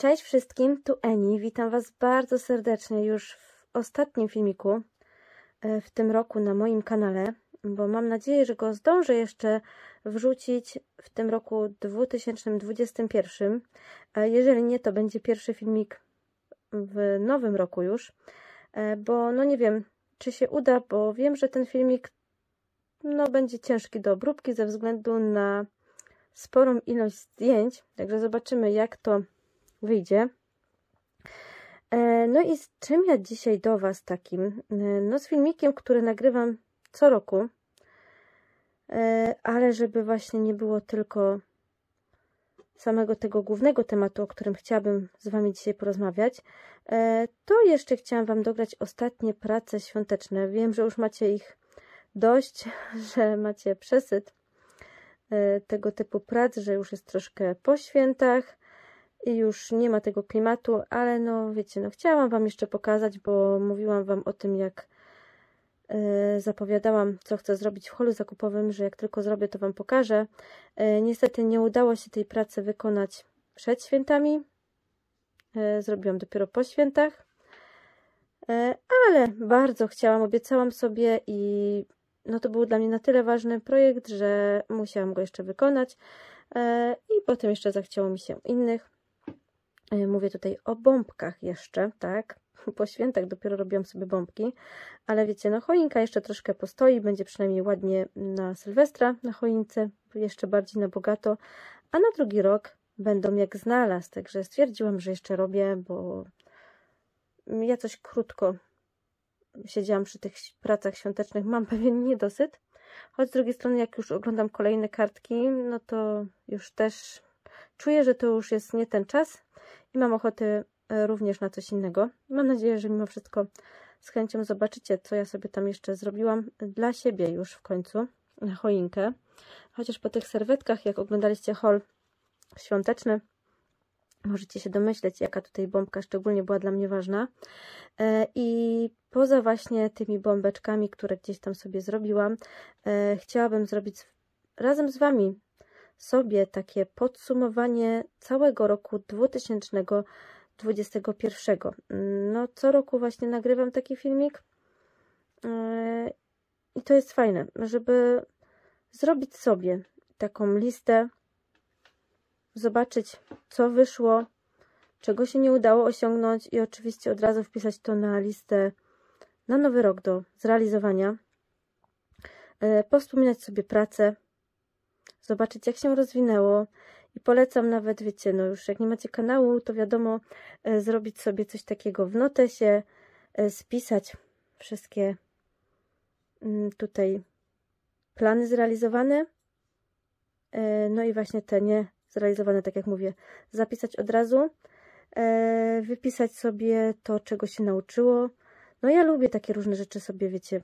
Cześć wszystkim, tu Eni. Witam Was bardzo serdecznie już w ostatnim filmiku e, w tym roku na moim kanale, bo mam nadzieję, że go zdążę jeszcze wrzucić w tym roku 2021. E, jeżeli nie, to będzie pierwszy filmik w nowym roku już, e, bo no nie wiem, czy się uda, bo wiem, że ten filmik no, będzie ciężki do obróbki ze względu na sporą ilość zdjęć, także zobaczymy jak to wyjdzie. E, no i z czym ja dzisiaj do Was takim? E, no z filmikiem, który nagrywam co roku, e, ale żeby właśnie nie było tylko samego tego głównego tematu, o którym chciałabym z Wami dzisiaj porozmawiać, to jeszcze chciałam Wam dograć ostatnie prace świąteczne. Wiem, że już macie ich dość, że macie przesyt tego typu prac, że już jest troszkę po świętach, i już nie ma tego klimatu, ale no wiecie, no chciałam Wam jeszcze pokazać, bo mówiłam Wam o tym, jak e, zapowiadałam, co chcę zrobić w holu zakupowym, że jak tylko zrobię, to Wam pokażę. E, niestety nie udało się tej pracy wykonać przed świętami. E, zrobiłam dopiero po świętach. Ale bardzo chciałam, obiecałam sobie i no to był dla mnie na tyle ważny projekt, że musiałam go jeszcze wykonać i potem jeszcze zachciało mi się innych. E, mówię tutaj o bombkach jeszcze, tak? Po świętach dopiero robiłam sobie bombki, ale wiecie, no choinka jeszcze troszkę postoi, będzie przynajmniej ładnie na Sylwestra, na choince, jeszcze bardziej na bogato, a na drugi rok będą jak znalazł, także stwierdziłam, że jeszcze robię, bo ja coś krótko siedziałam przy tych pracach świątecznych, mam pewien niedosyt, choć z drugiej strony jak już oglądam kolejne kartki, no to już też czuję, że to już jest nie ten czas, i mam ochotę e, również na coś innego. Mam nadzieję, że mimo wszystko z chęcią zobaczycie, co ja sobie tam jeszcze zrobiłam dla siebie już w końcu, na choinkę. Chociaż po tych serwetkach, jak oglądaliście hol świąteczny, możecie się domyśleć, jaka tutaj bombka szczególnie była dla mnie ważna. E, I poza właśnie tymi bombeczkami, które gdzieś tam sobie zrobiłam, e, chciałabym zrobić razem z Wami sobie takie podsumowanie całego roku 2021. No, co roku właśnie nagrywam taki filmik yy, i to jest fajne, żeby zrobić sobie taką listę, zobaczyć, co wyszło, czego się nie udało osiągnąć i oczywiście od razu wpisać to na listę na nowy rok do zrealizowania, yy, powspominać sobie pracę, zobaczyć, jak się rozwinęło. I polecam nawet, wiecie, no już jak nie macie kanału, to wiadomo, e, zrobić sobie coś takiego w notesie, e, spisać wszystkie mm, tutaj plany zrealizowane, e, no i właśnie te nie zrealizowane, tak jak mówię, zapisać od razu, wypisać sobie to, czego się nauczyło. No ja lubię takie różne rzeczy sobie, wiecie,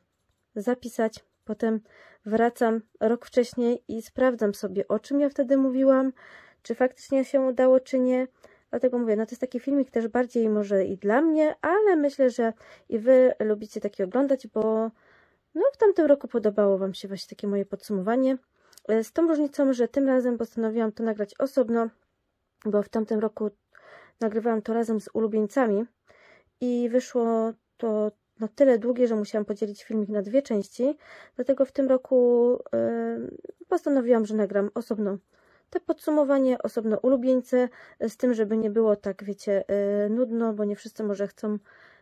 zapisać, Potem wracam rok wcześniej i sprawdzam sobie, o czym ja wtedy mówiłam, czy faktycznie się udało, czy nie. Dlatego mówię, no to jest taki filmik też bardziej może i dla mnie, ale myślę, że i Wy lubicie taki oglądać, bo no w tamtym roku podobało Wam się właśnie takie moje podsumowanie. E, z tą różnicą, że tym razem postanowiłam to nagrać osobno, bo w tamtym roku nagrywałam to razem z ulubieńcami i wyszło to na tyle długie, że musiałam podzielić filmik na dwie części, dlatego w tym roku yy, postanowiłam, że nagram osobno te podsumowanie, osobno ulubieńce, z tym, żeby nie było tak, wiecie, yy, nudno, bo nie wszyscy może chcą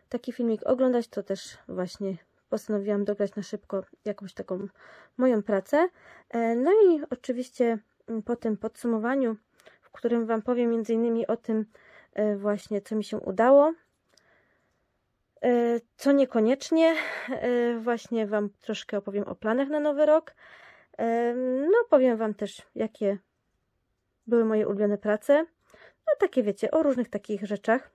taki filmik oglądać, to też właśnie postanowiłam dograć na szybko jakąś taką moją pracę. E, no i oczywiście mm, po tym podsumowaniu, w którym Wam powiem między innymi o tym e, właśnie, co mi się udało, E, co niekoniecznie, e, właśnie Wam troszkę opowiem o planach na nowy rok. E, no, powiem Wam też, jakie były moje ulubione prace. No, takie wiecie, o różnych takich rzeczach.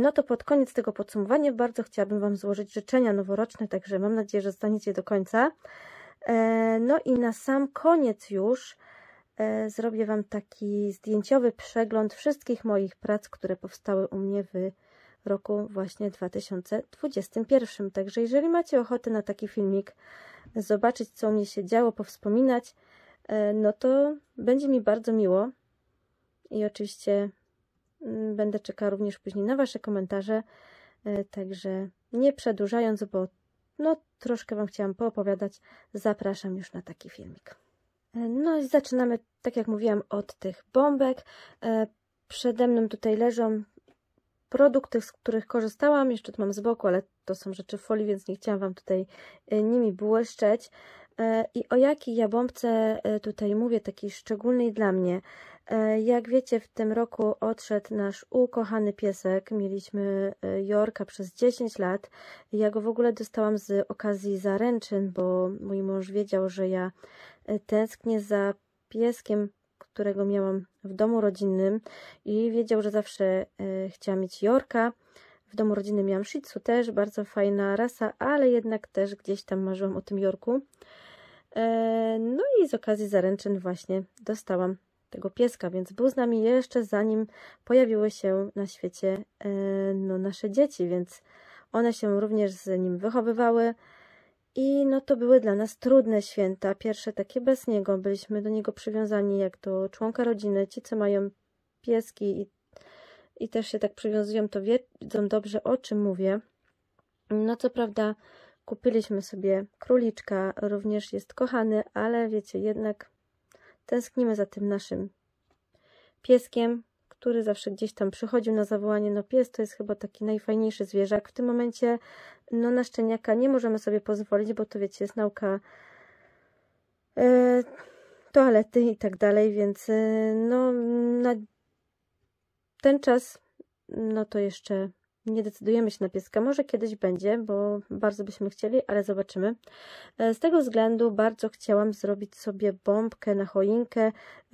No to pod koniec tego podsumowania bardzo chciałabym Wam złożyć życzenia noworoczne, także mam nadzieję, że zostaniecie do końca. No i na sam koniec już zrobię Wam taki zdjęciowy przegląd wszystkich moich prac, które powstały u mnie w roku właśnie 2021. Także jeżeli macie ochotę na taki filmik zobaczyć, co u mnie się działo, powspominać, e, no to będzie mi bardzo miło. I oczywiście mm, będę czekała również później na Wasze komentarze. E, także nie przedłużając, bo no troszkę Wam chciałam poopowiadać, zapraszam już na taki filmik. E, no i zaczynamy, tak jak mówiłam, od tych bombek. Przede mną tutaj leżą produkty, z których korzystałam, jeszcze tu mam z boku, ale to są rzeczy w folii, więc nie chciałam Wam tutaj e, nimi błyszczeć. E, I o jakiej ja e, tutaj mówię, takiej szczególnej dla mnie. Jak wiecie, w tym roku odszedł nasz ukochany piesek. Mieliśmy Jorka przez 10 lat. Ja go w ogóle dostałam z okazji zaręczyn, bo mój mąż wiedział, że ja tęsknię za pieskiem którego miałam w domu rodzinnym i wiedział, że zawsze e, chciałam mieć Jorka. W domu rodzinnym miałam Shih Tzu też, bardzo fajna rasa, ale jednak też gdzieś tam marzyłam o tym Jorku. E, no i z okazji zaręczyn właśnie dostałam tego pieska, więc był z nami jeszcze zanim pojawiły się na świecie e, no, nasze dzieci, więc one się również z nim wychowywały, i no to były dla nas trudne święta, pierwsze takie bez niego. Byliśmy do niego przywiązani jak do członka rodziny. Ci, co mają pieski i, i też się tak przywiązują, to wiedzą dobrze o czym mówię. No co prawda kupiliśmy sobie króliczka, również jest kochany, ale wiecie, jednak tęsknimy za tym naszym pieskiem, który zawsze gdzieś tam przychodził na zawołanie, no pies to jest chyba taki najfajniejszy zwierzak. W tym momencie, no na szczeniaka nie możemy sobie pozwolić, bo to wiecie, jest nauka e, toalety i tak dalej, więc e, no na ten czas, no to jeszcze nie decydujemy się na pieska. Może kiedyś będzie, bo bardzo byśmy chcieli, ale zobaczymy. E, z tego względu bardzo chciałam zrobić sobie bombkę na choinkę,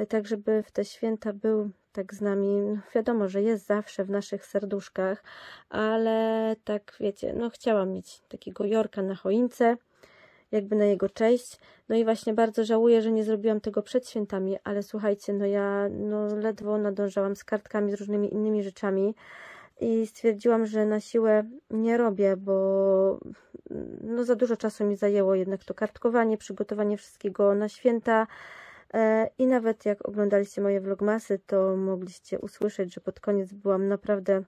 tak żeby w te święta był tak z nami. No, wiadomo, że jest zawsze w naszych serduszkach, ale tak wiecie, no chciałam mieć takiego Jorka na choince, jakby na jego cześć. No i właśnie bardzo żałuję, że nie zrobiłam tego przed świętami, ale słuchajcie, no ja no ledwo nadążałam z kartkami, z różnymi innymi rzeczami i stwierdziłam, że na siłę nie robię, bo no za dużo czasu mi zajęło jednak to kartkowanie, przygotowanie wszystkiego na święta. E, I nawet jak oglądaliście moje vlogmasy, to mogliście usłyszeć, że pod koniec byłam naprawdę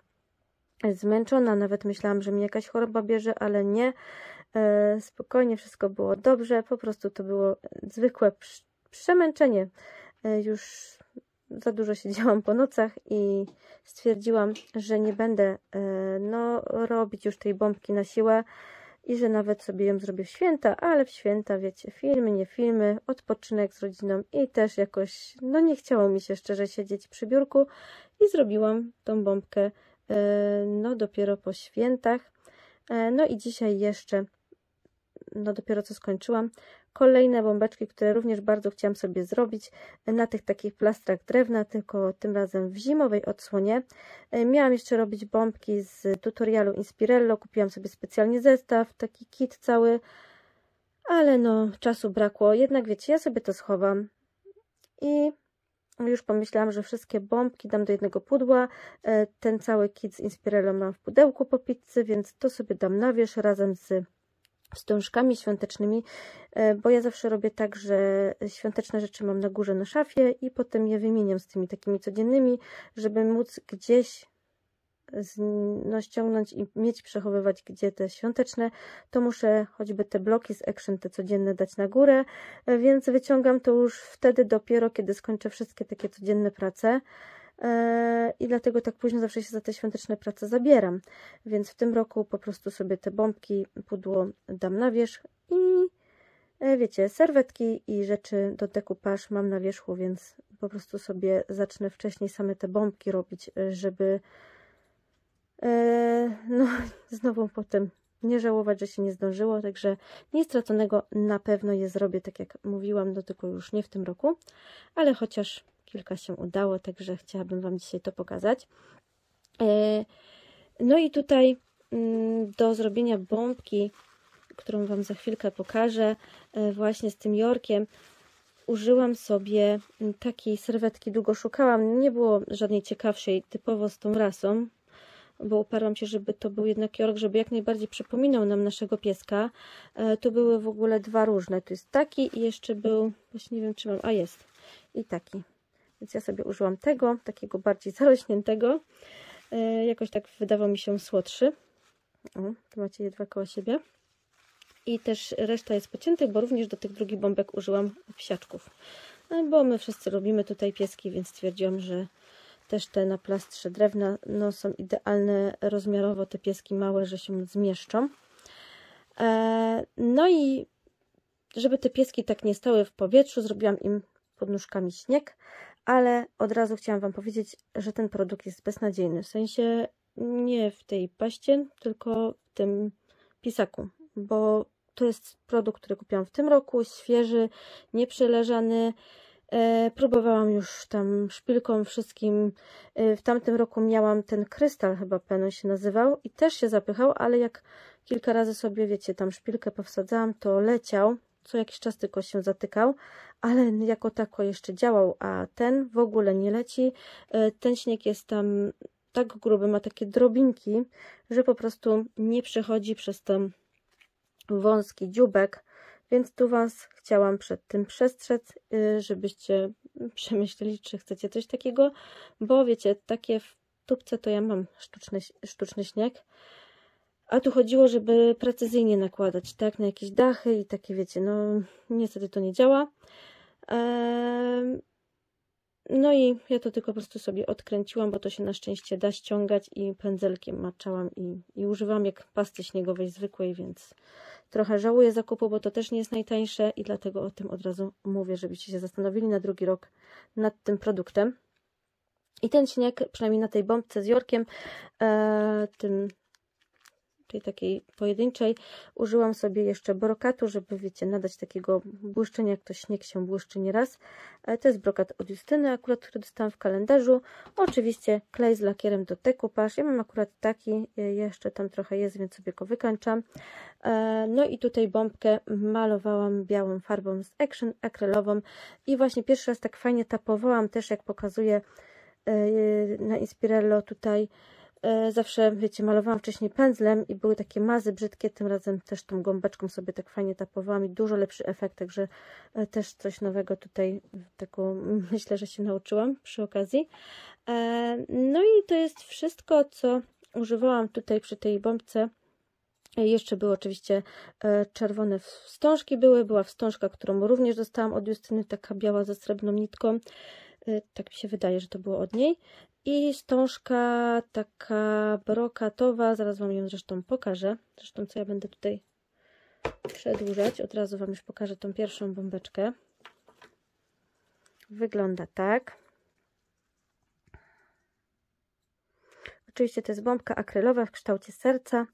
zmęczona. Nawet myślałam, że mnie jakaś choroba bierze, ale nie. E, spokojnie, wszystko było dobrze. Po prostu to było zwykłe przemęczenie. E, już za dużo siedziałam po nocach i stwierdziłam, że nie będę no, robić już tej bombki na siłę i że nawet sobie ją zrobię w święta, ale w święta, wiecie, filmy, nie filmy, odpoczynek z rodziną i też jakoś, no nie chciało mi się szczerze siedzieć przy biurku i zrobiłam tą bombkę, e, no dopiero po świętach. E, no i dzisiaj jeszcze, no dopiero co skończyłam, Kolejne bombeczki, które również bardzo chciałam sobie zrobić e, na tych takich plastrach drewna, tylko tym razem w zimowej odsłonie. E, miałam jeszcze robić bombki z tutorialu Inspirello, kupiłam sobie specjalnie zestaw, taki kit cały, ale no czasu brakło, jednak wiecie, ja sobie to schowam i już pomyślałam, że wszystkie bombki dam do jednego pudła. E, ten cały kit z Inspirello mam w pudełku po pizzy, więc to sobie dam na wierzch razem z wstążkami świątecznymi, e, bo ja zawsze robię tak, że świąteczne rzeczy mam na górze na szafie i potem je wymieniam z tymi takimi codziennymi, żeby móc gdzieś z, no, ściągnąć i mieć, przechowywać gdzie te świąteczne, to muszę choćby te bloki z action, te codzienne dać na górę, e, więc wyciągam to już wtedy dopiero, kiedy skończę wszystkie takie codzienne prace. E, i dlatego tak późno zawsze się za te świąteczne prace zabieram. Więc w tym roku po prostu sobie te bombki, pudło dam na wierzch i e, wiecie, serwetki i rzeczy do dekupaż mam na wierzchu, więc po prostu sobie zacznę wcześniej same te bombki robić, e, żeby no znowu potem nie żałować, że się nie zdążyło, także niestraconego straconego na pewno je zrobię, tak jak mówiłam, no tylko już nie w tym roku, ale chociaż kilka się udało, także chciałabym Wam dzisiaj to pokazać. E, no i tutaj mm, do zrobienia bombki, którą Wam za chwilkę pokażę, e, właśnie z tym jorkiem, użyłam sobie mm, takiej serwetki, długo szukałam, nie było żadnej ciekawszej, typowo z tą rasą, bo uparłam się, żeby to był jednak jork, żeby jak najbardziej przypominał nam naszego pieska. E, tu były w ogóle dwa różne, to jest taki i jeszcze był, właśnie nie wiem czy mam, a jest, i taki. Więc ja sobie użyłam tego, takiego bardziej zarośniętego. E, jakoś tak wydawał mi się słodszy. O, tu macie je dwa koło siebie. I też reszta jest pociętych, bo również do tych drugich bombek użyłam psiaczków. E, bo my wszyscy robimy tutaj pieski, więc stwierdziłam, że też te na plastrze drewna no, są idealne rozmiarowo, te pieski małe, że się zmieszczą. E, no i żeby te pieski tak nie stały w powietrzu, zrobiłam im pod nóżkami śnieg ale od razu chciałam Wam powiedzieć, że ten produkt jest beznadziejny. W sensie nie w tej paście, tylko w tym pisaku, bo to jest produkt, który kupiłam w tym roku, świeży, nieprzeleżany. E, próbowałam już tam szpilką wszystkim. E, w tamtym roku miałam ten krystal, chyba Peno się nazywał, i też się zapychał, ale jak kilka razy sobie, wiecie, tam szpilkę powsadzałam, to leciał co jakiś czas tylko się zatykał, ale jako tako jeszcze działał, a ten w ogóle nie leci. E, ten śnieg jest tam tak gruby, ma takie drobinki, że po prostu nie przechodzi przez ten wąski dziubek, więc tu Was chciałam przed tym przestrzec, e, żebyście przemyśleli, czy chcecie coś takiego, bo wiecie, takie w tubce to ja mam sztuczny, sztuczny śnieg, a tu chodziło, żeby precyzyjnie nakładać, tak, na jakieś dachy i takie, wiecie, no niestety to nie działa. Eee, no i ja to tylko po prostu sobie odkręciłam, bo to się na szczęście da ściągać i pędzelkiem maczałam i, i używam jak pasty śniegowej zwykłej, więc trochę żałuję zakupu, bo to też nie jest najtańsze i dlatego o tym od razu mówię, żebyście się zastanowili na drugi rok nad tym produktem. I ten śnieg, przynajmniej na tej bombce z Jorkiem, e, tym tej takiej pojedynczej, użyłam sobie jeszcze brokatu, żeby, wiecie, nadać takiego błyszczenia, jak to śnieg się błyszczy nieraz. E, to jest brokat od Justyny, akurat, który dostałam w kalendarzu. Oczywiście klej z lakierem do dekupaż. Ja mam akurat taki, e, jeszcze tam trochę jest, więc sobie go wykańczam. E, no i tutaj bombkę malowałam białą farbą z Action, akrylową i właśnie pierwszy raz tak fajnie tapowałam też, jak pokazuję na Inspirello tutaj E, zawsze, wiecie, malowałam wcześniej pędzlem i były takie mazy brzydkie, tym razem też tą gąbeczką sobie tak fajnie tapowałam i dużo lepszy efekt, także e, też coś nowego tutaj, taką myślę, że się nauczyłam przy okazji. E, no i to jest wszystko, co używałam tutaj przy tej bombce. Jeszcze były oczywiście czerwone wstążki były, była wstążka, którą również dostałam od Justyny, taka biała ze srebrną nitką. Tak mi się wydaje, że to było od niej i stążka taka brokatowa, zaraz Wam ją zresztą pokażę, zresztą co ja będę tutaj przedłużać, od razu Wam już pokażę tą pierwszą bombeczkę. Wygląda tak. Oczywiście to jest bombka akrylowa w kształcie serca.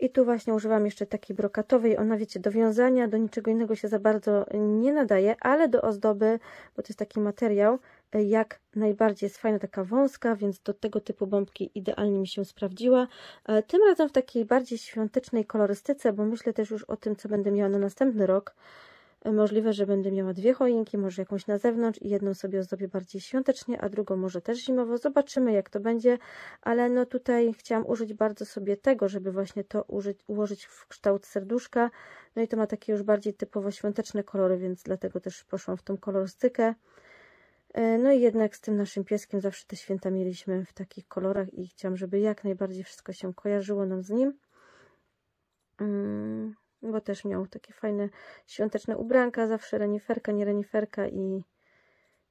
I tu właśnie używam jeszcze takiej brokatowej. Ona, wiecie, do wiązania, do niczego innego się za bardzo nie nadaje, ale do ozdoby, bo to jest taki materiał, jak najbardziej jest fajna taka wąska, więc do tego typu bombki idealnie mi się sprawdziła. E, tym razem w takiej bardziej świątecznej kolorystyce, bo myślę też już o tym, co będę miała na następny rok. E, możliwe, że będę miała dwie choinki, może jakąś na zewnątrz i jedną sobie ozdobię bardziej świątecznie, a drugą może też zimowo. Zobaczymy, jak to będzie, ale no tutaj chciałam użyć bardzo sobie tego, żeby właśnie to użyć, ułożyć w kształt serduszka. No i to ma takie już bardziej typowo świąteczne kolory, więc dlatego też poszłam w tą kolorystykę. E, no i jednak z tym naszym pieskiem zawsze te święta mieliśmy w takich kolorach i chciałam, żeby jak najbardziej wszystko się kojarzyło nam z nim. Mm, bo też miał takie fajne świąteczne ubranka, zawsze reniferka, nie reniferka i,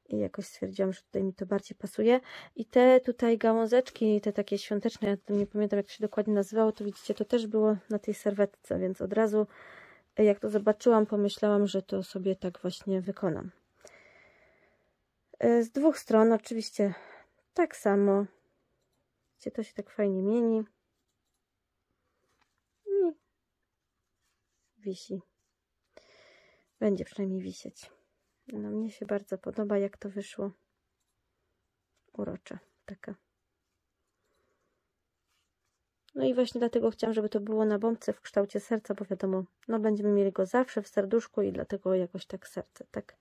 i jakoś stwierdziłam, że tutaj mi to bardziej pasuje. I te tutaj gałązeczki, te takie świąteczne, ja nie pamiętam jak się dokładnie nazywało, to widzicie, to też było na tej serwetce, więc od razu jak to zobaczyłam, pomyślałam, że to sobie tak właśnie wykonam. E, z dwóch stron oczywiście tak samo. Widzicie, to się tak fajnie mieni. I wisi. Będzie przynajmniej wisieć. No, mnie się bardzo podoba, jak to wyszło. Urocza taka. No i właśnie dlatego chciałam, żeby to było na bombce w kształcie serca, bo wiadomo, no będziemy mieli go zawsze w serduszku i dlatego jakoś tak serce, tak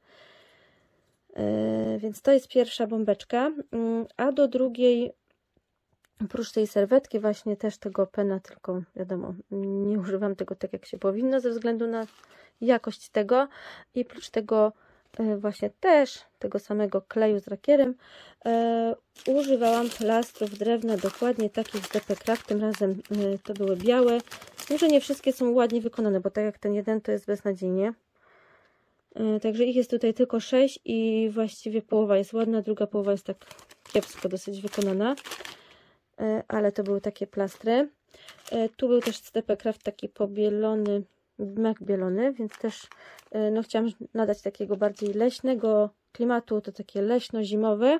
E, więc to jest pierwsza bombeczka. Mm, a do drugiej, oprócz tej serwetki, właśnie też tego pena, tylko wiadomo, nie używam tego tak jak się powinno ze względu na jakość tego. I oprócz tego e, właśnie też tego samego kleju z rakierem e, używałam plastrów drewna dokładnie takich z DP tym razem e, to były białe może nie wszystkie są ładnie wykonane, bo tak jak ten jeden to jest beznadziejnie E, także ich jest tutaj tylko 6 i właściwie połowa jest ładna, druga połowa jest tak kiepsko dosyć wykonana. E, ale to były takie plastry. E, tu był też Craft taki pobielony, mek bielony, więc też no, chciałam nadać takiego bardziej leśnego klimatu, to takie leśno-zimowe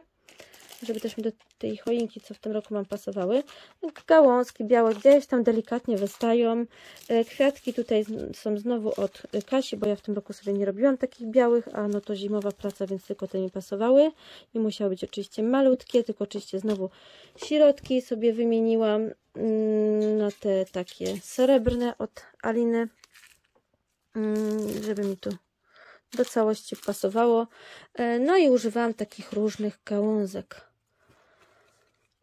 żeby też mi do tej choinki, co w tym roku mam, pasowały. No, gałązki białe gdzieś tam delikatnie wystają. E, kwiatki tutaj są znowu od Kasi, bo ja w tym roku sobie nie robiłam takich białych, a no to zimowa praca, więc tylko te mi pasowały. I musiały być oczywiście malutkie, tylko oczywiście znowu środki sobie wymieniłam mm, na no te takie srebrne od Aliny, mm, żeby mi tu do całości pasowało. E, no i używałam takich różnych gałązek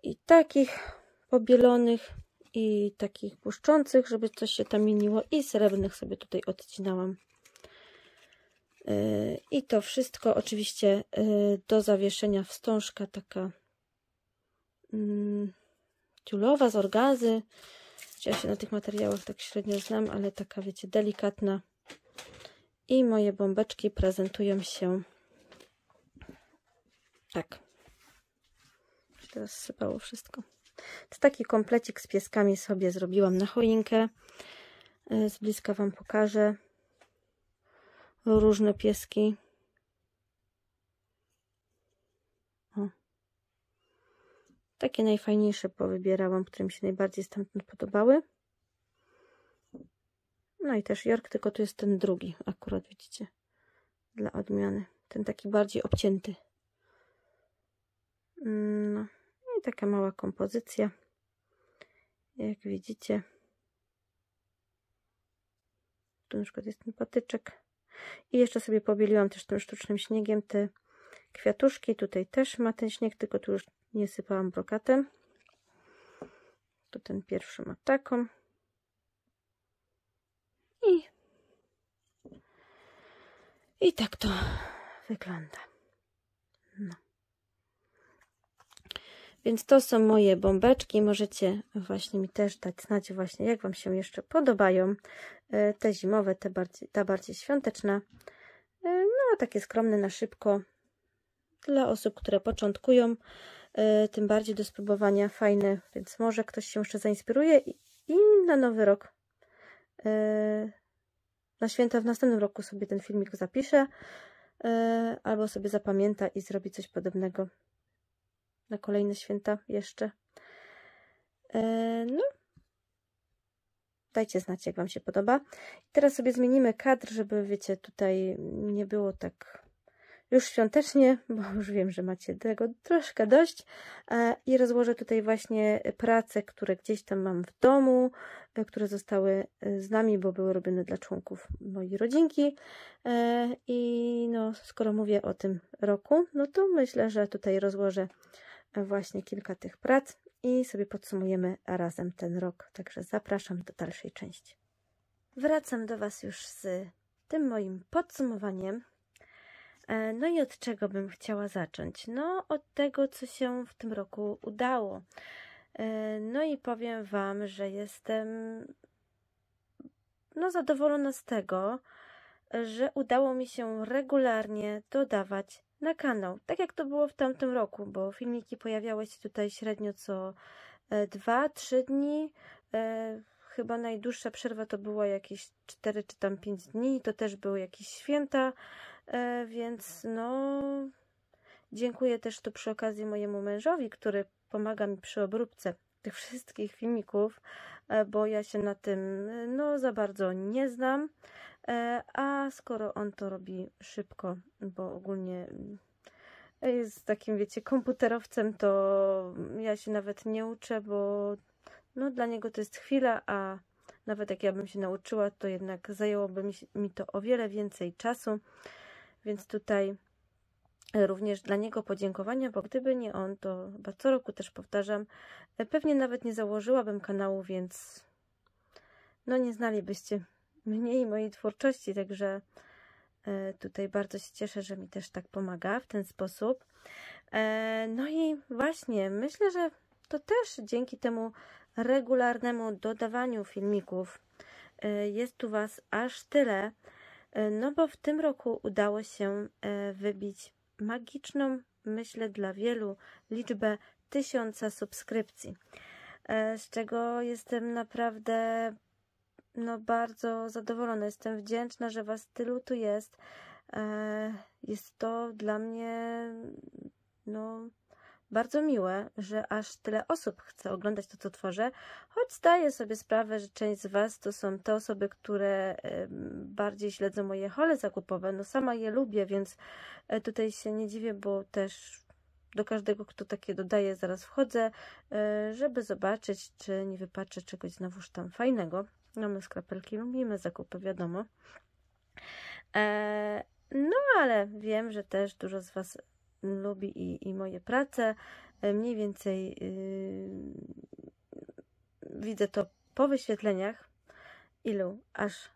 i takich pobielonych i takich błyszczących, żeby coś się tam mieniło i srebrnych sobie tutaj odcinałam. E, I to wszystko oczywiście e, do zawieszenia wstążka taka tiulowa mm, z orgazy. Ja się na tych materiałach tak średnio znam, ale taka wiecie, delikatna. I moje bombeczki prezentują się tak. Teraz sypało wszystko. To taki komplecik z pieskami sobie zrobiłam na choinkę. E, z bliska Wam pokażę. Różne pieski. O. Takie najfajniejsze powybierałam, które mi się najbardziej stamtąd podobały. No i też York, tylko tu jest ten drugi akurat, widzicie, dla odmiany. Ten taki bardziej obcięty. Mm, no. Taka mała kompozycja. Jak widzicie. Tu na przykład jest ten patyczek. I jeszcze sobie pobieliłam też tym sztucznym śniegiem te kwiatuszki. Tutaj też ma ten śnieg, tylko tu już nie sypałam brokatem. Tu ten pierwszy ma taką. I, i tak to wygląda. Więc to są moje bombeczki. Możecie właśnie mi też dać znać właśnie, jak Wam się jeszcze podobają. E, te zimowe, te bardziej, ta bardziej świąteczna. E, no, takie skromne na szybko. Dla osób, które początkują, e, tym bardziej do spróbowania fajne, więc może ktoś się jeszcze zainspiruje i, na nowy rok na święta w następnym roku sobie ten filmik zapisze, albo sobie zapamięta i zrobi coś podobnego na kolejne święta jeszcze. E, no, dajcie znać, jak Wam się podoba. I teraz sobie zmienimy kadr, żeby, wiecie, tutaj nie było tak już świątecznie, bo już wiem, że macie tego troszkę dość. E, I rozłożę tutaj właśnie prace, które gdzieś tam mam w domu, e, które zostały z nami, bo były robione dla członków mojej rodzinki. I no, skoro mówię o tym roku, no to myślę, że tutaj rozłożę właśnie kilka tych prac i sobie podsumujemy razem ten rok. Także zapraszam do dalszej części. Wracam do Was już z tym moim podsumowaniem. E, no i od czego bym chciała zacząć? No, od tego, co się w tym roku udało. E, no i powiem Wam, że jestem no, zadowolona z tego, że udało mi się regularnie dodawać na kanał. Tak jak to było w tamtym roku, bo filmiki pojawiały się tutaj średnio co 2-3 e, dni. E, chyba najdłuższa przerwa to była jakieś 4 czy tam 5 dni, to też były jakieś święta, e, więc no. Dziękuję też tu przy okazji mojemu mężowi, który pomaga mi przy obróbce tych wszystkich filmików. E, bo ja się na tym e, no, za bardzo nie znam. E, a skoro on to robi szybko, bo ogólnie jest takim, wiecie, komputerowcem, to ja się nawet nie uczę, bo no, dla niego to jest chwila, a nawet jak ja bym się nauczyła, to jednak zajęłoby mi to o wiele więcej czasu. Więc tutaj również dla niego podziękowania, bo gdyby nie on, to chyba co roku też powtarzam, e, pewnie nawet nie założyłabym kanału, więc no nie znalibyście mnie i mojej twórczości, także e, tutaj bardzo się cieszę, że mi też tak pomaga w ten sposób. E, no i właśnie, myślę, że to też dzięki temu regularnemu dodawaniu filmików jest tu Was aż tyle, no bo w tym roku udało się wybić magiczną, myślę, dla wielu liczbę tysiąca subskrypcji, e, z czego jestem naprawdę no, bardzo zadowolona. Jestem wdzięczna, że Was tylu tu jest. E, jest to dla mnie no, bardzo miłe, że aż tyle osób chce oglądać to, co tworzę, choć zdaję sobie sprawę, że część z Was to są te osoby, które bardziej śledzą moje hole zakupowe. No sama je lubię, więc e, tutaj się nie dziwię, bo też do każdego, kto takie dodaje, zaraz wchodzę, e, żeby zobaczyć, czy nie wypatrzę czegoś znowuż tam fajnego. No my skrapelki lubimy zakupy, wiadomo. E, no ale wiem, że też dużo z Was lubi i, i moje prace. E, mniej więcej yy, widzę to po wyświetleniach, ilu aż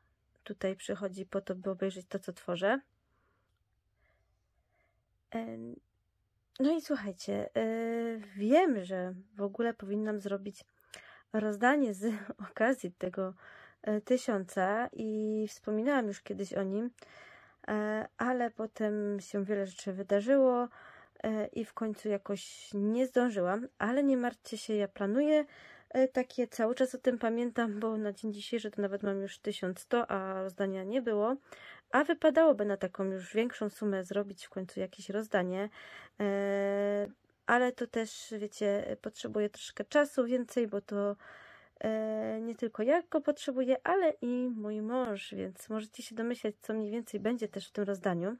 tutaj przychodzi po to, by obejrzeć to, co tworzę. E, no i słuchajcie, e, wiem, że w ogóle powinnam zrobić rozdanie z okazji tego tysiąca i wspominałam już kiedyś o nim. E, ale potem się wiele rzeczy wydarzyło e, i w końcu jakoś nie zdążyłam, ale nie martwcie się, ja planuję e, takie, cały czas o tym pamiętam, bo na dzień dzisiejszy to nawet mam już 1100, a rozdania nie było, a wypadałoby na taką już większą sumę zrobić w końcu jakieś rozdanie, ale to też, wiecie, potrzebuje troszkę czasu więcej, bo to E, nie tylko ja go potrzebuję, ale i mój mąż, więc możecie się domyślać, co mniej więcej będzie też w tym rozdaniu.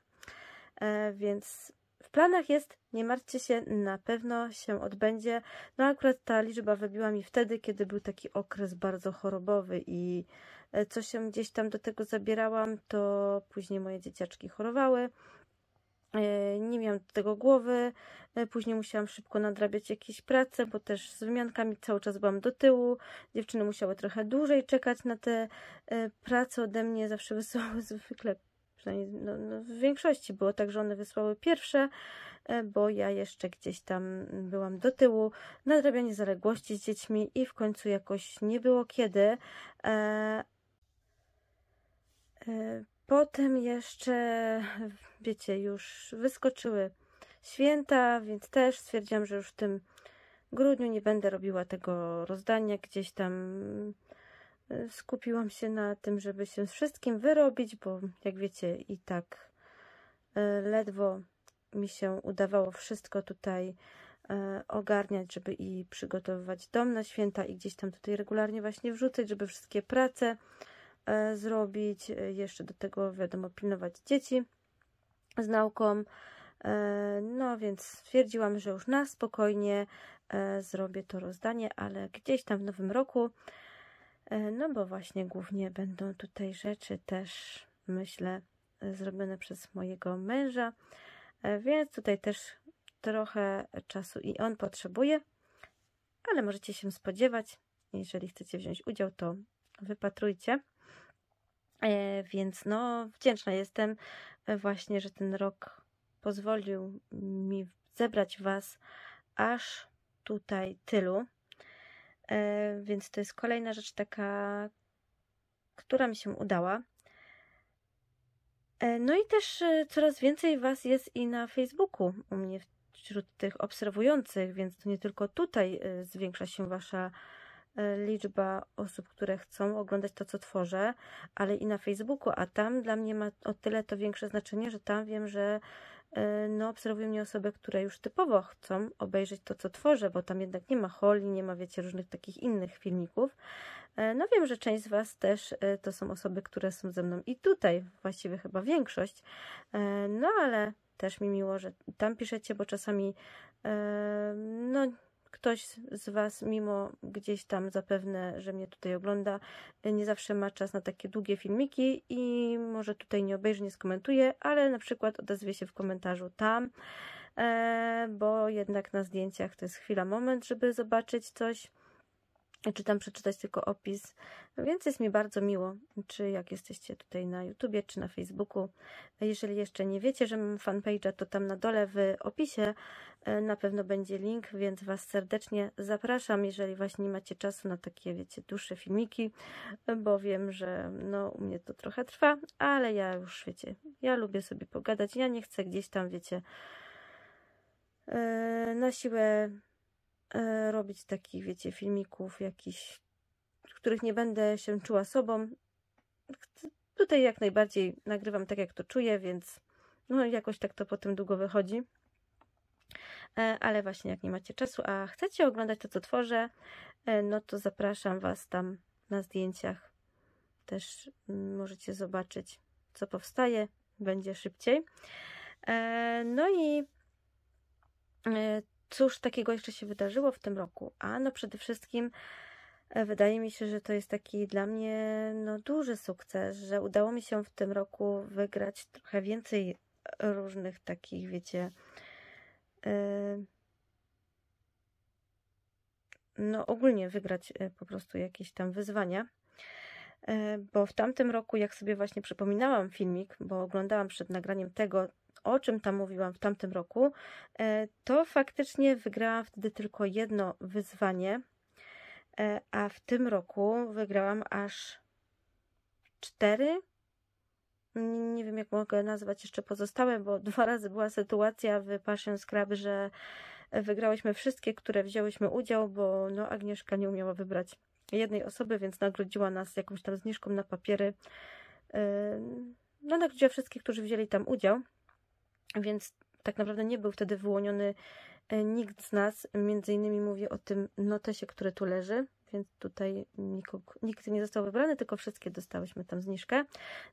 E, więc w planach jest, nie martwcie się, na pewno się odbędzie. No akurat ta liczba wybiła mi wtedy, kiedy był taki okres bardzo chorobowy i e, co się gdzieś tam do tego zabierałam, to później moje dzieciaczki chorowały. E, nie miałam do tego głowy. E, później musiałam szybko nadrabiać jakieś prace, bo też z wymiankami cały czas byłam do tyłu. Dziewczyny musiały trochę dłużej czekać na te e, prace ode mnie. Zawsze wysyłały zwykle, przynajmniej no, no w większości było tak, że one wysłały pierwsze, bo ja jeszcze gdzieś tam byłam do tyłu. Nadrabianie zaległości z dziećmi i w końcu jakoś nie było kiedy. E, e Potem jeszcze, wiecie, już wyskoczyły święta, więc też stwierdziłam, że już w tym grudniu nie będę robiła tego rozdania. Gdzieś tam y, skupiłam się na tym, żeby się z wszystkim wyrobić, bo jak wiecie, i tak y, ledwo mi się udawało wszystko tutaj y, ogarniać, żeby i przygotowywać dom na święta i gdzieś tam tutaj regularnie właśnie wrzucać, żeby wszystkie prace E, zrobić, e, jeszcze do tego wiadomo pilnować dzieci z nauką, e, no więc stwierdziłam, że już na spokojnie zrobię to rozdanie, ale gdzieś tam w nowym roku, no bo właśnie głównie będą tutaj rzeczy też, myślę, zrobione przez mojego męża, więc tutaj też trochę czasu i on potrzebuje, ale możecie się spodziewać, jeżeli chcecie wziąć udział, to wypatrujcie. E, więc no, wdzięczna jestem e, właśnie, że ten rok pozwolił mi zebrać Was aż tutaj tylu. E, więc to jest kolejna rzecz taka, która mi się udała. No i też coraz więcej Was jest i na Facebooku u mnie wśród tych obserwujących, więc to nie tylko tutaj zwiększa się Wasza E, liczba osób, które chcą oglądać to, co tworzę, ale i na Facebooku, a tam dla mnie ma o tyle to większe znaczenie, że tam wiem, że e, no, obserwują mnie osoby, które już typowo chcą obejrzeć to, co tworzę, bo tam jednak nie ma holi, nie ma, wiecie, różnych takich innych filmików. E, no wiem, że część z Was też to są osoby, które są ze mną i tutaj, właściwie chyba większość, no ale też mi miło, że tam piszecie, bo czasami no ktoś z Was, mimo gdzieś tam zapewne, że mnie tutaj ogląda, nie zawsze ma czas na takie długie filmiki i może tutaj nie obejrzy, nie skomentuje, ale na przykład odezwie się w komentarzu tam, e, bo jednak na zdjęciach to jest chwila, moment, żeby zobaczyć coś czy tam przeczytać tylko opis, więc jest mi bardzo miło, czy jak jesteście tutaj na YouTubie, czy na Facebooku. Jeżeli jeszcze nie wiecie, że mam fanpage'a, to tam na dole w opisie E, na pewno będzie link, więc Was serdecznie zapraszam, jeżeli właśnie nie macie czasu na takie, wiecie, dłuższe filmiki, e, bo wiem, że no u mnie to trochę trwa, ale ja już, wiecie, ja lubię sobie pogadać, ja nie chcę gdzieś tam, wiecie, e, na siłę robić takich, wiecie, filmików jakichś, których nie będę się czuła sobą. Tutaj jak najbardziej nagrywam tak, jak to czuję, więc no jakoś tak to potem długo wychodzi. E, ale właśnie jak nie macie czasu, a chcecie oglądać to, co tworzę, e, no to zapraszam Was tam na zdjęciach. Też mm, możecie zobaczyć, co powstaje, będzie szybciej. E, no i cóż takiego jeszcze się wydarzyło w tym roku? A no przede wszystkim wydaje mi się, że to jest taki dla mnie no, duży sukces, że udało mi się w tym roku wygrać trochę więcej różnych takich, wiecie, Y, no ogólnie wygrać y, po prostu jakieś tam wyzwania. Y, bo w tamtym roku, jak sobie właśnie przypominałam filmik, bo oglądałam przed nagraniem tego, o czym tam mówiłam w tamtym roku, to faktycznie wygrałam wtedy tylko jedno wyzwanie, a w tym roku wygrałam aż cztery nie wiem jak mogę nazwać jeszcze pozostałe, bo dwa razy była sytuacja w Passion Scrub, że wygrałyśmy wszystkie, które wzięłyśmy udział, bo no Agnieszka nie umiała wybrać jednej osoby, więc nagrodziła nas jakąś tam zniżką na papiery. Yy, no nagrodziła wszystkich, którzy wzięli tam udział, więc tak naprawdę nie był wtedy wyłoniony e, nikt z nas. Między innymi mówię o tym notesie, który tu leży więc tutaj nikt, nikt nie został wybrany, tylko wszystkie dostałyśmy tam zniżkę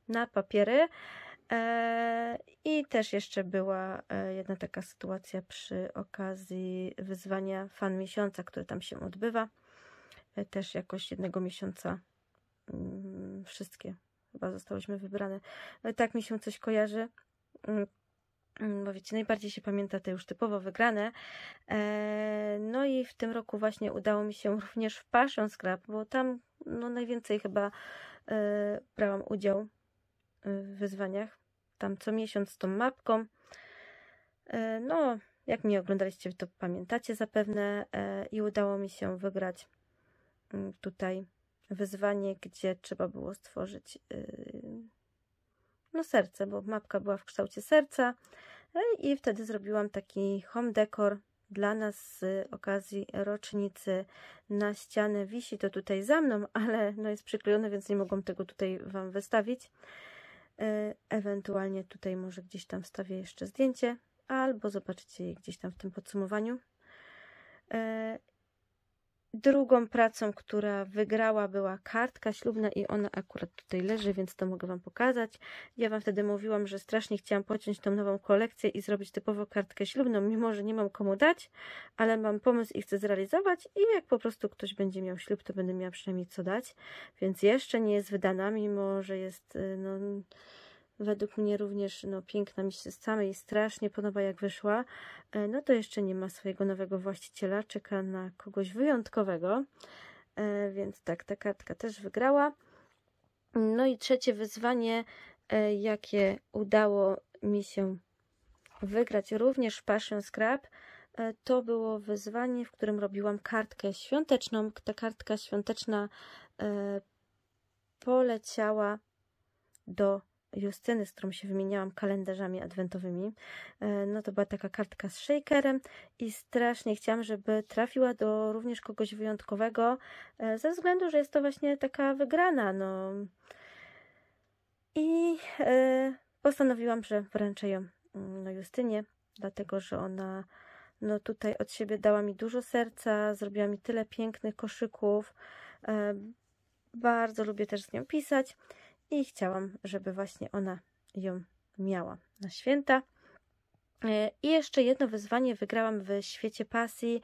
na papiery. E, I też jeszcze była e, jedna taka sytuacja przy okazji wyzwania fan miesiąca, które tam się odbywa. E, też jakoś jednego miesiąca mm, wszystkie chyba zostałyśmy wybrane. Tak mi się coś kojarzy. Mm, Mm, bo wiecie, najbardziej się pamięta te już typowo wygrane. E, no i w tym roku właśnie udało mi się również w Passion Scrap, bo tam no, najwięcej chyba e, brałam udział e, w wyzwaniach. Tam co miesiąc z tą mapką. No, jak mnie oglądaliście, to pamiętacie zapewne. I udało mi się wygrać mm, tutaj wyzwanie, gdzie trzeba było stworzyć y, no serce, bo mapka była w kształcie serca no i wtedy zrobiłam taki home decor dla nas z okazji rocznicy na ścianę wisi to tutaj za mną, ale no jest przyklejone, więc nie mogłam tego tutaj Wam wystawić. E, ewentualnie tutaj może gdzieś tam wstawię jeszcze zdjęcie, albo zobaczycie je gdzieś tam w tym podsumowaniu. E, Drugą pracą, która wygrała, była kartka ślubna i ona akurat tutaj leży, więc to mogę Wam pokazać. Ja Wam wtedy mówiłam, że strasznie chciałam pociąć tą nową kolekcję i zrobić typowo kartkę ślubną, mimo że nie mam komu dać, ale mam pomysł i chcę zrealizować i jak po prostu ktoś będzie miał ślub, to będę miała przynajmniej co dać, więc jeszcze nie jest wydana, mimo że jest y, no, według mnie również no, piękna, mi się samej strasznie podoba jak wyszła, e, no to jeszcze nie ma swojego nowego właściciela, czeka na kogoś wyjątkowego, e, więc tak, ta kartka też wygrała. No i trzecie wyzwanie, e, jakie udało mi się wygrać również Passion Scrap, to było wyzwanie, w którym robiłam kartkę świąteczną. Ta kartka świąteczna poleciała do Justyny, z którą się wymieniałam kalendarzami adwentowymi, e, no to była taka kartka z shakerem i strasznie chciałam, żeby trafiła do również kogoś wyjątkowego, e, ze względu, że jest to właśnie taka wygrana, no. I e, postanowiłam, że wręczę ją mm, no, Justynie, dlatego, że ona no tutaj od siebie dała mi dużo serca, zrobiła mi tyle pięknych koszyków. Bardzo lubię też z nią pisać i chciałam, żeby właśnie ona ją miała na święta. E, I jeszcze jedno wyzwanie wygrałam w świecie pasji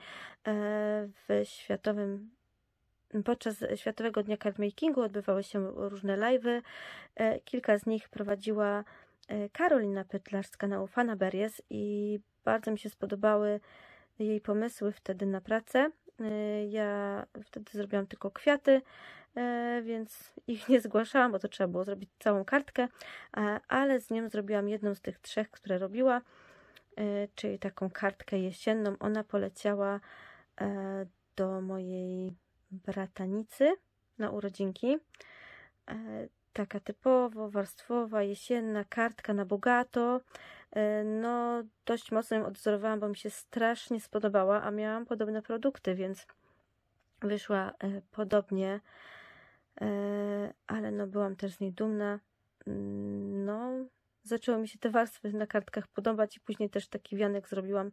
e, w światowym Podczas Światowego Dnia Cardmakingu odbywały się różne live'y. E, kilka z nich prowadziła Karolina Pytlarz z kanału Fanaberies i bardzo mi się spodobały jej pomysły wtedy na pracę. Ja wtedy zrobiłam tylko kwiaty, E, więc ich nie zgłaszałam, bo to trzeba było zrobić całą kartkę, e, ale z nią zrobiłam jedną z tych trzech, które robiła, e, czyli taką kartkę jesienną. Ona poleciała do mojej bratanicy na urodzinki. Taka typowo warstwowa, jesienna kartka na bogato. No, dość mocno ją odzorowałam, bo mi się strasznie spodobała, a miałam podobne produkty, więc wyszła podobnie E, ale no byłam też z niej dumna. Mm, no, zaczęły mi się te warstwy na kartkach podobać i później też taki wianek zrobiłam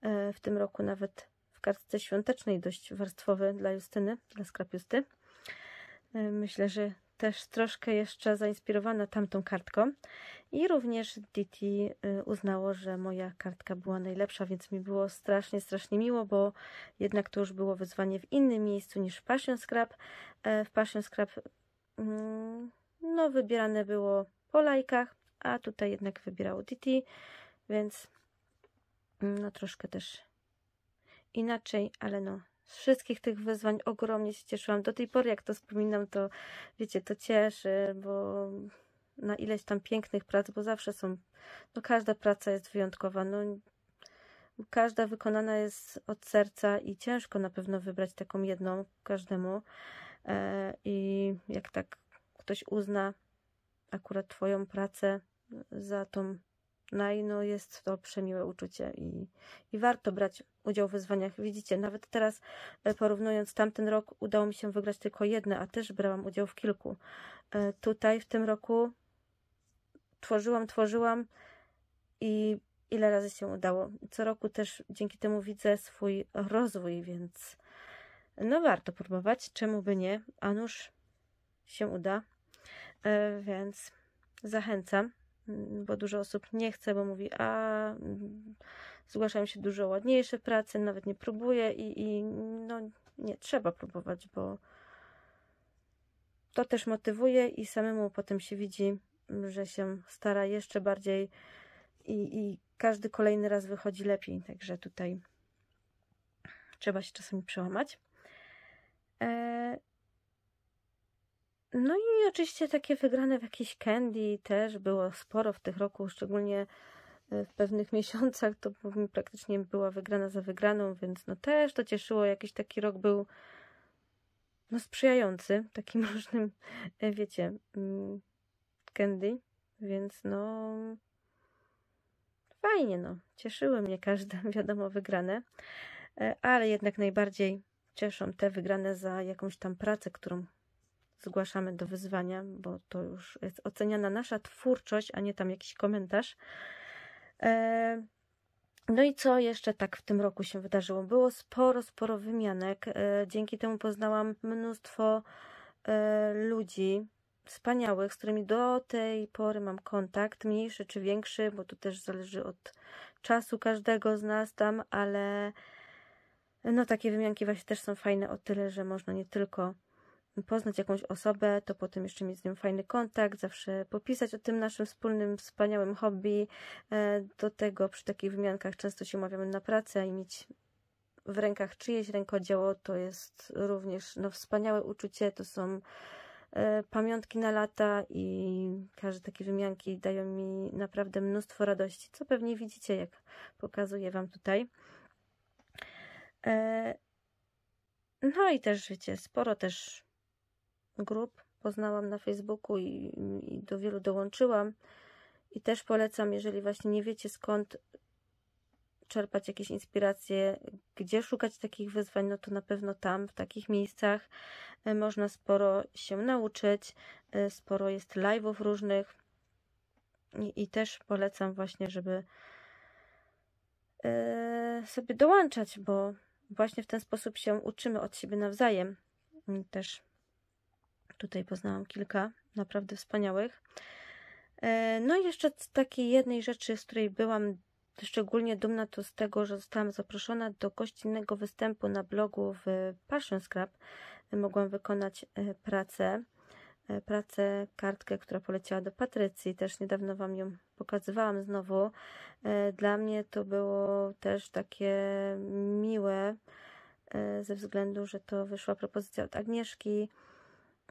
e, w tym roku nawet w kartce świątecznej dość warstwowy dla Justyny, dla skrap Justy. E, myślę, że też troszkę jeszcze zainspirowana tamtą kartką. I również DT y, uznało, że moja kartka była najlepsza, więc mi było strasznie, strasznie miło, bo jednak to już było wyzwanie w innym miejscu niż w Passion Scrap. E, w Passion Scrap mm, no, wybierane było po lajkach, a tutaj jednak wybierało DT, więc mm, no troszkę też inaczej, ale no wszystkich tych wyzwań ogromnie się cieszyłam. Do tej pory, jak to wspominam, to wiecie, to cieszy, bo na ileś tam pięknych prac, bo zawsze są, no każda praca jest wyjątkowa, no każda wykonana jest od serca i ciężko na pewno wybrać taką jedną każdemu. E, I jak tak ktoś uzna akurat Twoją pracę za tą naj, no, no jest to przemiłe uczucie i, i warto brać udział w wyzwaniach. Widzicie, nawet teraz e, porównując tamten rok, udało mi się wygrać tylko jedne, a też brałam udział w kilku. E, tutaj w tym roku tworzyłam, tworzyłam i ile razy się udało. Co roku też dzięki temu widzę swój rozwój, więc no warto próbować, czemu by nie, a nuż się uda. E, więc zachęcam, bo dużo osób nie chce, bo mówi, a zgłaszają się dużo ładniejsze prace, nawet nie próbuję i, i no nie trzeba próbować, bo to też motywuje i samemu potem się widzi, że się stara jeszcze bardziej i, i każdy kolejny raz wychodzi lepiej, także tutaj trzeba się czasami przełamać. E, no i oczywiście takie wygrane w jakiejś candy też było sporo w tych roku, szczególnie w pewnych miesiącach to praktycznie była wygrana za wygraną, więc no też to cieszyło. Jakiś taki rok był no sprzyjający takim różnym, e, wiecie, mm, candy, więc no fajnie no. Cieszyły mnie każde, wiadomo, wygrane, e, ale jednak najbardziej cieszą te wygrane za jakąś tam pracę, którą zgłaszamy do wyzwania, bo to już jest oceniana nasza twórczość, a nie tam jakiś komentarz. E, no i co jeszcze tak w tym roku się wydarzyło? Było sporo, sporo wymianek. E, dzięki temu poznałam mnóstwo e, ludzi wspaniałych, z którymi do tej pory mam kontakt, mniejszy czy większy, bo to też zależy od czasu każdego z nas tam, ale no takie wymianki właśnie też są fajne o tyle, że można nie tylko poznać jakąś osobę, to potem jeszcze mieć z nią fajny kontakt, zawsze popisać o tym naszym wspólnym, wspaniałym hobby. E, do tego przy takich wymiankach często się umawiamy na pracę i mieć w rękach czyjeś rękodzieło to jest również no, wspaniałe uczucie, to są e, pamiątki na lata i każde takie wymianki dają mi naprawdę mnóstwo radości, co pewnie widzicie, jak pokazuję Wam tutaj. E, no i też, wiecie, sporo też grup poznałam na Facebooku i, i do wielu dołączyłam. I też polecam, jeżeli właśnie nie wiecie skąd czerpać jakieś inspiracje, gdzie szukać takich wyzwań, no to na pewno tam, w takich miejscach e, można sporo się nauczyć, e, sporo jest live'ów różnych I, i, też polecam właśnie, żeby e, sobie dołączać, bo właśnie w ten sposób się uczymy od siebie nawzajem. Też Tutaj poznałam kilka naprawdę wspaniałych. E, no i jeszcze z takiej jednej rzeczy, z której byłam szczególnie dumna, to z tego, że zostałam zaproszona do gościnnego występu na blogu w Passion Scrap. Mogłam wykonać e, pracę, e, pracę, kartkę, która poleciała do Patrycji. Też niedawno Wam ją pokazywałam znowu. Dla mnie to było też takie miłe, ze względu, że to wyszła propozycja od Agnieszki,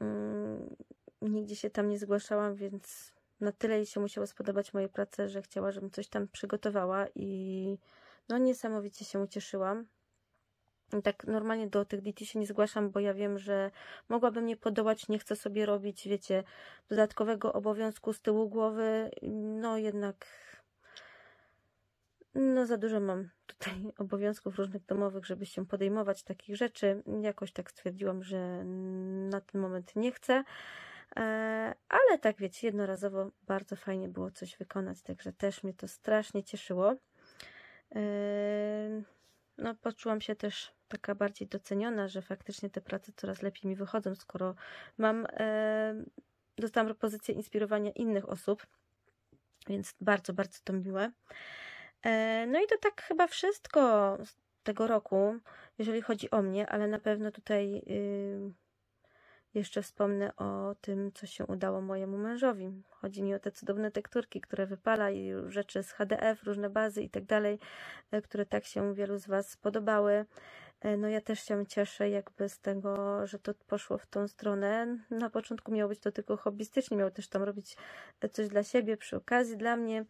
Mm, nigdzie się tam nie zgłaszałam, więc na tyle jej się musiało spodobać moje prace, że chciała, żebym coś tam przygotowała i no niesamowicie się ucieszyłam. I tak normalnie do tych DT się nie zgłaszam, bo ja wiem, że mogłabym nie podołać, nie chcę sobie robić, wiecie, dodatkowego obowiązku z tyłu głowy. No jednak no, za dużo mam tutaj obowiązków różnych domowych, żeby się podejmować takich rzeczy. Jakoś tak stwierdziłam, że na ten moment nie chcę. E, ale tak wiecie, jednorazowo bardzo fajnie było coś wykonać, także też mnie to strasznie cieszyło. E, no, poczułam się też taka bardziej doceniona, że faktycznie te prace coraz lepiej mi wychodzą, skoro mam, e, dostałam propozycję inspirowania innych osób, więc bardzo, bardzo to miłe. E, no i to tak chyba wszystko z tego roku, jeżeli chodzi o mnie, ale na pewno tutaj y, jeszcze wspomnę o tym, co się udało mojemu mężowi. Chodzi mi o te cudowne tekturki, które wypala i rzeczy z HDF, różne bazy i tak dalej, e, które tak się wielu z Was podobały. E, no ja też się cieszę jakby z tego, że to poszło w tą stronę. Na początku miało być to tylko hobbystycznie, miał też tam robić coś dla siebie, przy okazji dla mnie.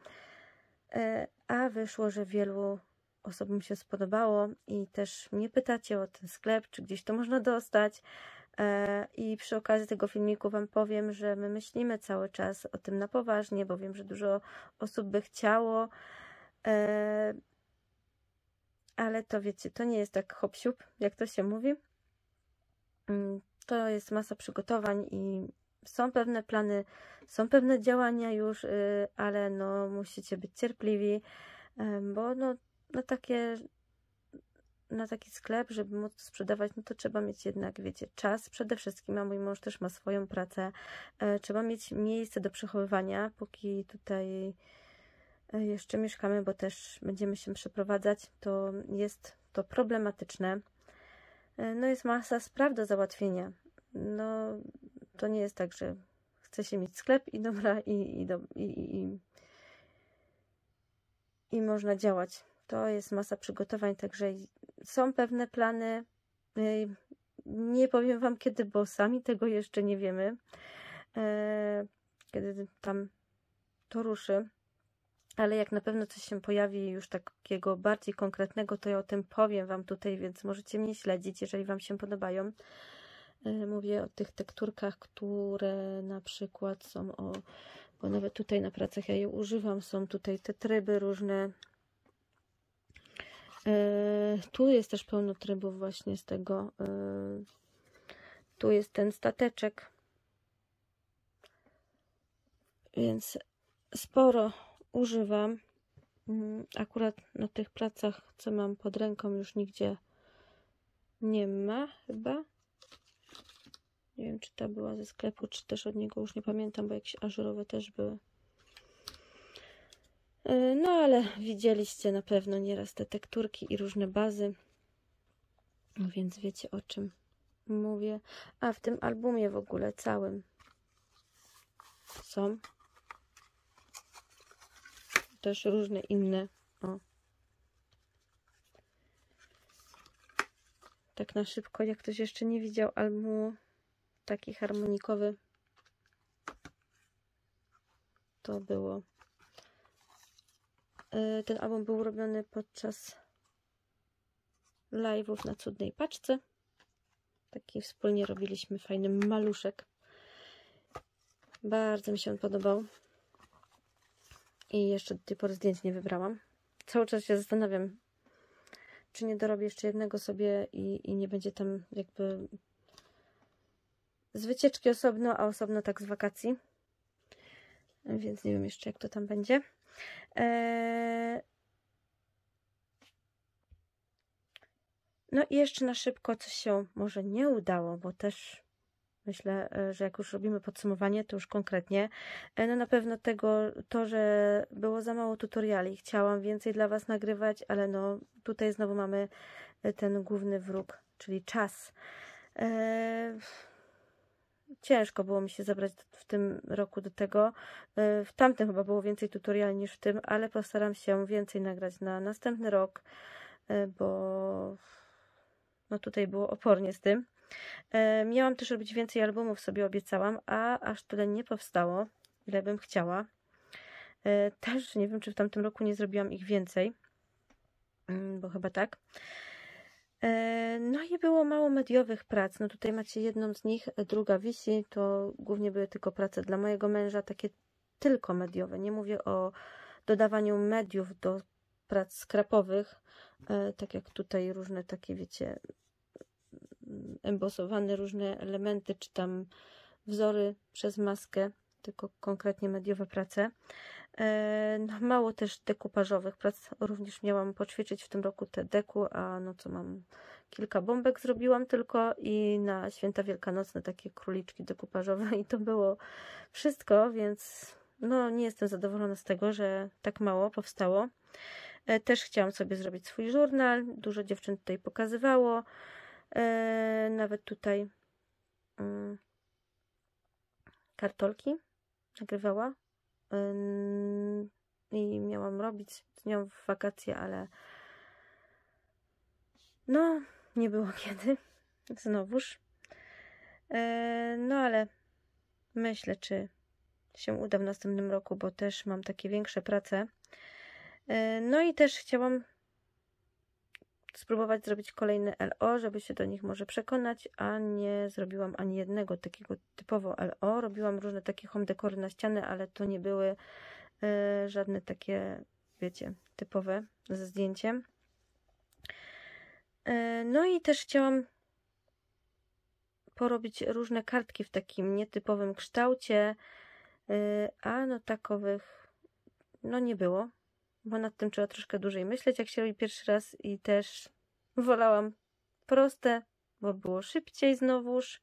E, a wyszło, że wielu osobom się spodobało i też mnie pytacie o ten sklep, czy gdzieś to można dostać. E, I przy okazji tego filmiku Wam powiem, że my myślimy cały czas o tym na poważnie, bo wiem, że dużo osób by chciało, e, ale to wiecie, to nie jest tak hop jak to się mówi. Mm, to jest masa przygotowań i są pewne plany, są pewne działania już, y, ale no musicie być cierpliwi, bo no, na takie na taki sklep, żeby móc sprzedawać, no to trzeba mieć jednak, wiecie, czas przede wszystkim, a mój mąż też ma swoją pracę. E, trzeba mieć miejsce do przechowywania, póki tutaj e, jeszcze mieszkamy, bo też będziemy się przeprowadzać, to jest to problematyczne. E, no jest masa spraw do załatwienia. No to nie jest tak, że chce się mieć sklep i dobra, i, i, i, i, i można działać. To jest masa przygotowań, także są pewne plany. Y, nie powiem Wam kiedy, bo sami tego jeszcze nie wiemy. E, kiedy tam to ruszy, ale jak na pewno coś się pojawi już takiego bardziej konkretnego, to ja o tym powiem Wam tutaj, więc możecie mnie śledzić, jeżeli Wam się podobają. E, mówię o tych tekturkach, które na przykład są o, bo nawet tutaj na pracach ja je używam, są tutaj te tryby różne. E, tu jest też pełno trybów właśnie z tego. E, tu jest ten stateczek. Więc sporo używam. Mm, akurat na tych pracach, co mam pod ręką, już nigdzie nie ma chyba. Nie wiem, czy ta była ze sklepu, czy też od niego już nie pamiętam, bo jakieś ażurowe też były. E, no ale widzieliście na pewno nieraz te tekturki i różne bazy, więc wiecie o czym mówię. A w tym albumie w ogóle całym są też różne inne. O. Tak na szybko, jak ktoś jeszcze nie widział albumu, taki harmonikowy to było. E, ten album był robiony podczas live'ów na cudnej paczce. Taki wspólnie robiliśmy fajny maluszek. Bardzo mi się on podobał. I jeszcze do tej pory zdjęć nie wybrałam. Cały czas się zastanawiam, czy nie dorobię jeszcze jednego sobie i, i nie będzie tam jakby z wycieczki osobno, a osobno tak z wakacji. Więc nie wiem jeszcze, jak to tam będzie. E, no i jeszcze na szybko, co się może nie udało, bo też myślę, e, że jak już robimy podsumowanie, to już konkretnie. E, no na pewno tego, to, że było za mało tutoriali, chciałam więcej dla Was nagrywać, ale no tutaj znowu mamy ten główny wróg, czyli czas. Eee ciężko było mi się zabrać w tym roku do tego. E, w tamtym chyba było więcej tutoriali niż w tym, ale postaram się więcej nagrać na następny rok, e, bo no tutaj było opornie z tym. E, miałam też robić więcej albumów, sobie obiecałam, a aż tyle nie powstało, ile bym chciała. Też nie wiem, czy w tamtym roku nie zrobiłam ich więcej, mm, bo chyba tak. E, no i było mało mediowych prac. No tutaj macie jedną z nich, e, druga wisi. To głównie były tylko prace dla mojego męża, takie tylko mediowe. Nie mówię o dodawaniu mediów do prac skrapowych, e, tak jak tutaj różne takie, wiecie, mm, embosowane różne elementy, czy tam wzory przez maskę tylko konkretnie mediowe prace. E, no, mało też dekupażowych prac, również miałam poćwiczyć w tym roku te deku, a no co mam, kilka bombek zrobiłam tylko i na święta wielkanocne takie króliczki dekupażowe i to było wszystko, więc no nie jestem zadowolona z tego, że tak mało powstało. E, też chciałam sobie zrobić swój żurnal, dużo dziewczyn tutaj pokazywało, e, nawet tutaj mm, kartolki nagrywała i miałam robić z nią w wakacje, ale no, nie było kiedy, znowuż. No ale myślę, czy się uda w następnym roku, bo też mam takie większe prace. No i też chciałam spróbować zrobić kolejne LO, żeby się do nich może przekonać, a nie zrobiłam ani jednego takiego typowo LO. Robiłam różne takie home dekory na ścianę, ale to nie były y, żadne takie, wiecie, typowe ze zdjęciem. Y, no i też chciałam porobić różne kartki w takim nietypowym kształcie, y, a no takowych no nie było bo nad tym trzeba troszkę dłużej myśleć, jak się robi pierwszy raz i też wolałam proste, bo było szybciej znowuż.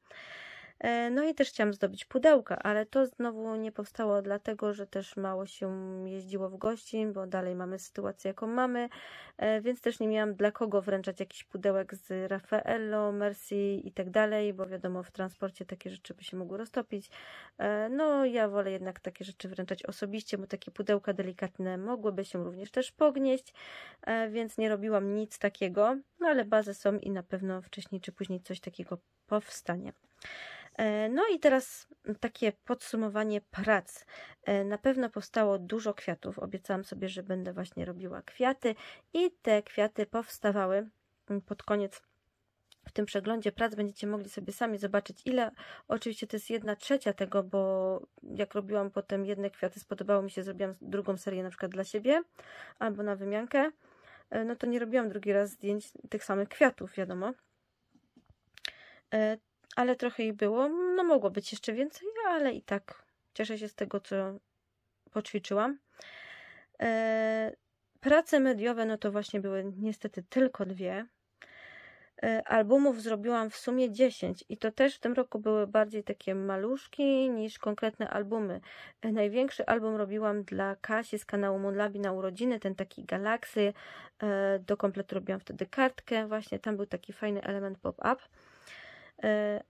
E, no i też chciałam zdobyć pudełka, ale to znowu nie powstało dlatego, że też mało się jeździło w gości, bo dalej mamy sytuację jaką mamy, e, więc też nie miałam dla kogo wręczać jakiś pudełek z Raffaello, Mercy i tak dalej, bo wiadomo w transporcie takie rzeczy by się mogły roztopić. E, no ja wolę jednak takie rzeczy wręczać osobiście, bo takie pudełka delikatne mogłyby się również też pognieść, więc nie robiłam nic takiego, no ale bazy są i na pewno wcześniej czy później coś takiego powstanie. E, no i teraz takie podsumowanie prac. E, na pewno powstało dużo kwiatów. Obiecałam sobie, że będę właśnie robiła kwiaty i te kwiaty powstawały mm, pod koniec w tym przeglądzie prac będziecie mogli sobie sami zobaczyć, ile. Oczywiście to jest jedna trzecia tego, bo jak robiłam potem jedne kwiaty, spodobało mi się, zrobiłam drugą serię na przykład dla siebie albo na wymiankę, e, no to nie robiłam drugi raz zdjęć tych samych kwiatów, wiadomo ale trochę jej było. No mogło być jeszcze więcej, ale i tak cieszę się z tego, co poćwiczyłam. E, prace mediowe, no to właśnie były niestety tylko dwie. E, albumów zrobiłam w sumie 10 i to też w tym roku były bardziej takie maluszki niż konkretne albumy. E, największy album robiłam dla Kasi z kanału Moonlabi na urodziny, ten taki Galaxy. Do kompletu robiłam wtedy kartkę, właśnie tam był taki fajny element pop-up. E,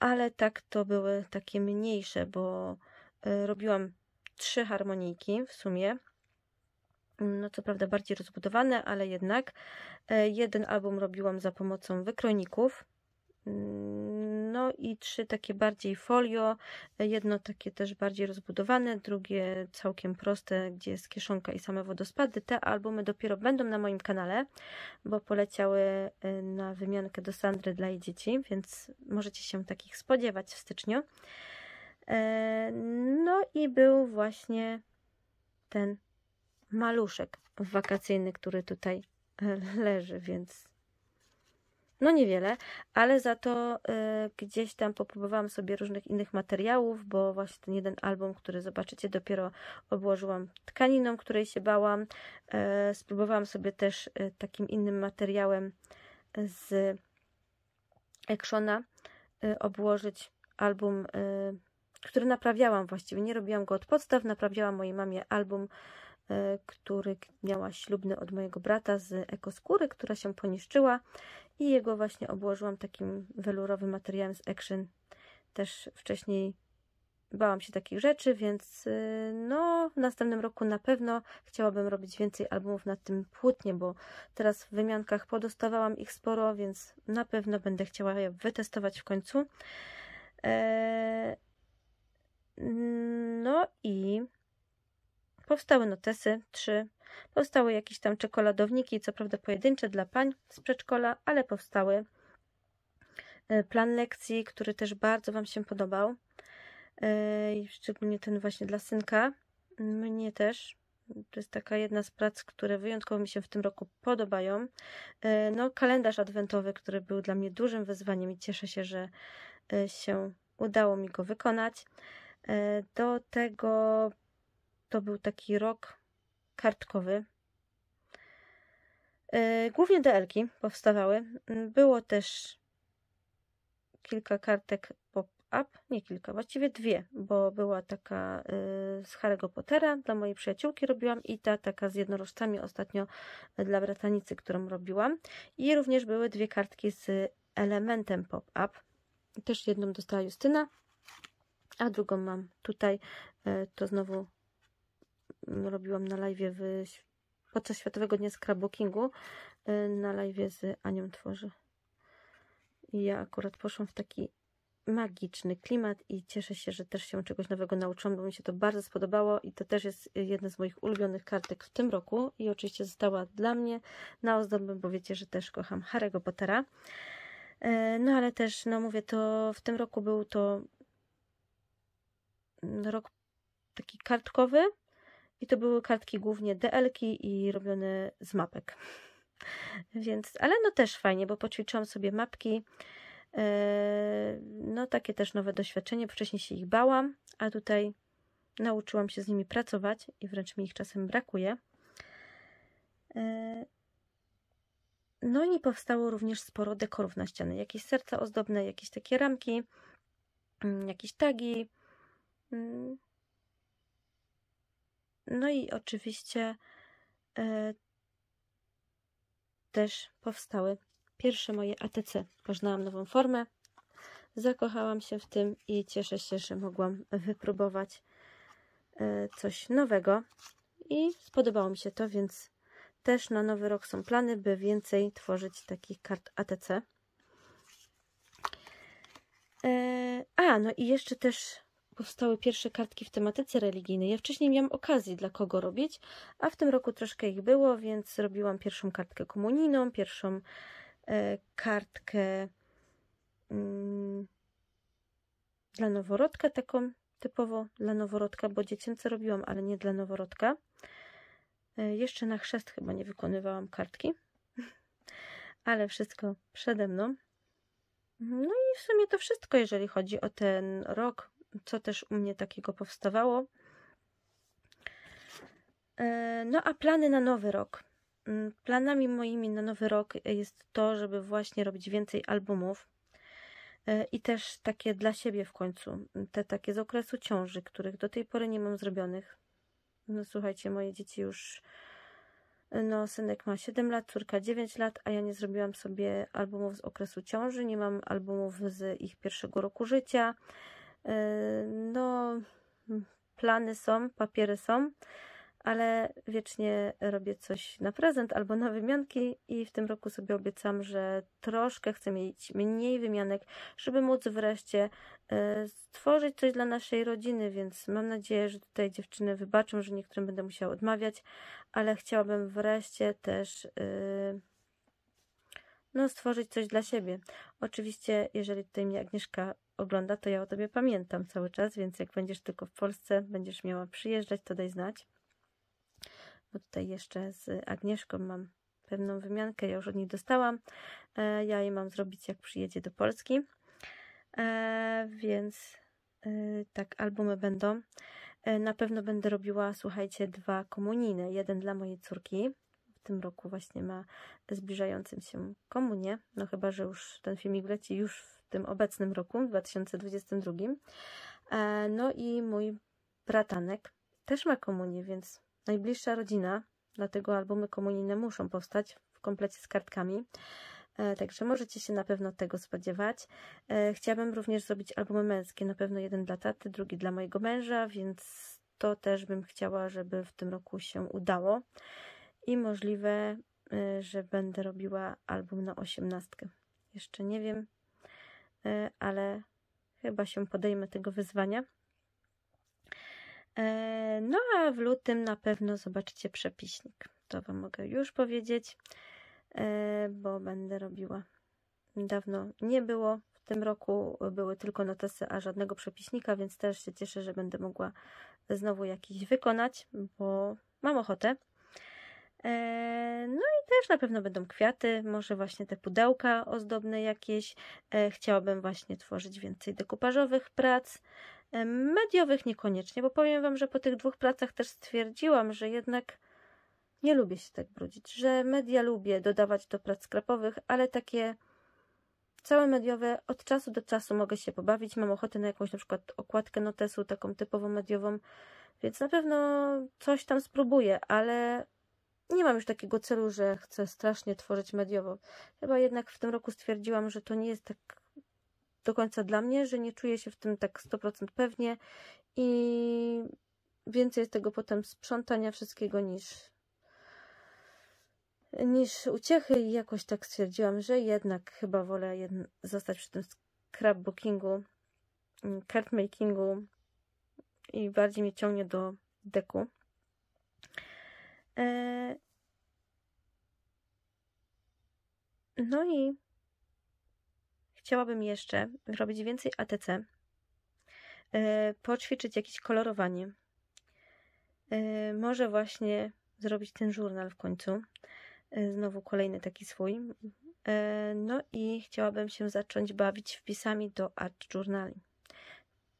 ale tak to były takie mniejsze, bo e, robiłam trzy harmoniki w sumie. No co prawda bardziej rozbudowane, ale jednak e, jeden album robiłam za pomocą wykrojników mm, no i trzy takie bardziej folio, jedno takie też bardziej rozbudowane, drugie całkiem proste, gdzie jest kieszonka i same wodospady. Te albumy dopiero będą na moim kanale, bo poleciały y, na wymiankę do Sandry dla jej dzieci, więc możecie się takich spodziewać w styczniu. E, no i był właśnie ten maluszek wakacyjny, który tutaj e, leży, więc no niewiele, ale za to y, gdzieś tam popróbowałam sobie różnych innych materiałów, bo właśnie ten jeden album, który zobaczycie, dopiero obłożyłam tkaniną, której się bałam. Y, spróbowałam sobie też y, takim innym materiałem z Actiona y, obłożyć album, y, który naprawiałam właściwie. Nie robiłam go od podstaw, naprawiałam mojej mamie album y, który miała ślubny od mojego brata z ekoskóry, która się poniszczyła i jego właśnie obłożyłam takim welurowym materiałem z Action. Też wcześniej bałam się takich rzeczy, więc y, no w następnym roku na pewno chciałabym robić więcej albumów na tym płótnie, bo teraz w wymiankach podostawałam ich sporo, więc na pewno będę chciała je wytestować w końcu. E, no i powstały notesy, trzy Powstały jakieś tam czekoladowniki, co prawda pojedyncze dla pań z przedszkola, ale powstały. E, plan lekcji, który też bardzo Wam się podobał, e, szczególnie ten właśnie dla synka. Mnie też. To jest taka jedna z prac, które wyjątkowo mi się w tym roku podobają. E, no, kalendarz adwentowy, który był dla mnie dużym wyzwaniem i cieszę się, że się udało mi go wykonać. Do tego to był taki rok kartkowy. E, głównie DL-ki powstawały. Mm, było też kilka kartek pop-up, nie kilka, właściwie dwie, bo była taka e, z Harry'ego Pottera, dla mojej przyjaciółki robiłam i ta taka z jednorożcami ostatnio dla bratanicy, którą robiłam. I również były dwie kartki z elementem pop-up. Też jedną dostała Justyna, a drugą mam tutaj. E, to znowu robiłam na live w, podczas Światowego Dnia Scrapbookingu y, na live z Anią Tworzy. I ja akurat poszłam w taki magiczny klimat i cieszę się, że też się czegoś nowego nauczyłam, bo mi się to bardzo spodobało i to też jest y, jedna z moich ulubionych kartek w tym roku i oczywiście została dla mnie na ozdobę, bo wiecie, że też kocham Harry'ego Pottera. Y, no ale też, no mówię, to w tym roku był to rok taki kartkowy, i to były kartki głównie DL-ki i robione z mapek. Więc, ale no też fajnie, bo poćwiczyłam sobie mapki. E, no takie też nowe doświadczenie. Wcześniej się ich bałam, a tutaj nauczyłam się z nimi pracować i wręcz mi ich czasem brakuje. E, no i powstało również sporo dekorów na ściany. Jakieś serca ozdobne, jakieś takie ramki, mm, jakieś tagi. Mm, no i oczywiście e, też powstały pierwsze moje ATC. Poznałam nową formę, zakochałam się w tym i cieszę się, że mogłam wypróbować e, coś nowego i spodobało mi się to, więc też na nowy rok są plany, by więcej tworzyć takich kart ATC. E, a, no i jeszcze też powstały pierwsze kartki w tematyce religijnej. Ja wcześniej miałam okazji dla kogo robić, a w tym roku troszkę ich było, więc zrobiłam pierwszą kartkę komuniną, pierwszą e, kartkę mm, dla noworodka, taką typowo dla noworodka, bo dziecięce robiłam, ale nie dla noworodka. E, jeszcze na chrzest chyba nie wykonywałam kartki, ale wszystko przede mną. No i w sumie to wszystko, jeżeli chodzi o ten rok co też u mnie takiego powstawało. E, no a plany na nowy rok. Mm, planami moimi na nowy rok jest to, żeby właśnie robić więcej albumów e, i też takie dla siebie w końcu, te takie z okresu ciąży, których do tej pory nie mam zrobionych. No słuchajcie, moje dzieci już e, no synek ma 7 lat, córka 9 lat, a ja nie zrobiłam sobie albumów z okresu ciąży, nie mam albumów z ich pierwszego roku życia, Yy, no, plany są, papiery są, ale wiecznie robię coś na prezent albo na wymianki i w tym roku sobie obiecam, że troszkę chcę mieć mniej wymianek, żeby móc wreszcie yy, stworzyć coś dla naszej rodziny, więc mam nadzieję, że tutaj dziewczyny wybaczą, że niektórym będę musiała odmawiać, ale chciałabym wreszcie też yy, no, stworzyć coś dla siebie. Oczywiście, jeżeli tutaj mnie Agnieszka ogląda, to ja o tobie pamiętam cały czas, więc jak będziesz tylko w Polsce, będziesz miała przyjeżdżać, to daj znać. Bo tutaj jeszcze z Agnieszką mam pewną wymiankę, ja już od niej dostałam. E, ja jej mam zrobić, jak przyjedzie do Polski. E, więc e, tak, albumy będą. Na pewno będę robiła, słuchajcie, dwa komuniny. Jeden dla mojej córki, tym roku właśnie ma zbliżającym się komunie, no chyba, że już ten filmik leci już w tym obecnym roku, 2022. E, no i mój bratanek też ma komunię, więc najbliższa rodzina, dlatego albumy komunijne muszą powstać w komplecie z kartkami. E, także możecie się na pewno tego spodziewać. E, chciałabym również zrobić albumy męskie, na pewno jeden dla taty, drugi dla mojego męża, więc to też bym chciała, żeby w tym roku się udało i możliwe, y, że będę robiła album na osiemnastkę. Jeszcze nie wiem, y, ale chyba się podejmę tego wyzwania. Y, no a w lutym na pewno zobaczycie przepiśnik. To Wam mogę już powiedzieć, bo będę robiła. Dawno nie było. W tym roku były tylko notesy, a żadnego przepiśnika, więc też się cieszę, że będę mogła znowu jakiś wykonać, bo mam ochotę. E, no i też na pewno będą kwiaty, może właśnie te pudełka ozdobne jakieś. E, chciałabym właśnie tworzyć więcej dekupażowych prac, e, mediowych niekoniecznie, bo powiem Wam, że po tych dwóch pracach też stwierdziłam, że jednak nie lubię się tak brudzić, że media lubię dodawać do prac skrapowych, ale takie całe mediowe od czasu do czasu mogę się pobawić. Mam ochotę na jakąś na przykład okładkę notesu, taką typowo mediową, więc na pewno coś tam spróbuję, ale nie mam już takiego celu, że chcę strasznie tworzyć mediowo. Chyba jednak w tym roku stwierdziłam, że to nie jest tak do końca dla mnie, że nie czuję się w tym tak 100% pewnie i więcej jest tego potem sprzątania wszystkiego niż niż uciechy i jakoś tak stwierdziłam, że jednak chyba wolę zostać przy tym scrapbookingu, kartmakingu mm, i bardziej mnie ciągnie do deku. E, no i chciałabym jeszcze robić więcej ATC, e, poćwiczyć jakieś kolorowanie. E, może właśnie zrobić ten żurnal w końcu. Znowu kolejny taki swój. No i chciałabym się zacząć bawić wpisami do art journali.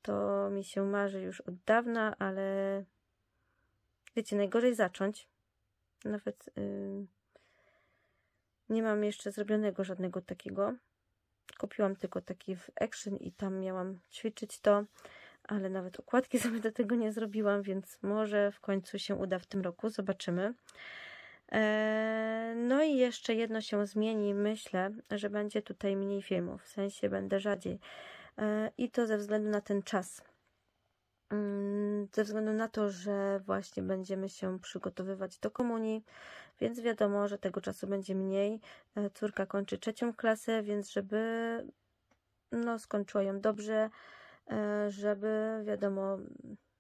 To mi się marzy już od dawna, ale wiecie, najgorzej zacząć, nawet yy, nie mam jeszcze zrobionego żadnego takiego. Kupiłam tylko taki w Action i tam miałam ćwiczyć to, ale nawet okładki sobie do tego nie zrobiłam, więc może w końcu się uda w tym roku, zobaczymy. E, no i jeszcze jedno się zmieni. Myślę, że będzie tutaj mniej filmów, w sensie będę rzadziej. E, I to ze względu na ten czas. Mm, ze względu na to, że właśnie będziemy się przygotowywać do komunii, więc wiadomo, że tego czasu będzie mniej. E, córka kończy trzecią klasę, więc żeby no, skończyła ją dobrze, e, żeby wiadomo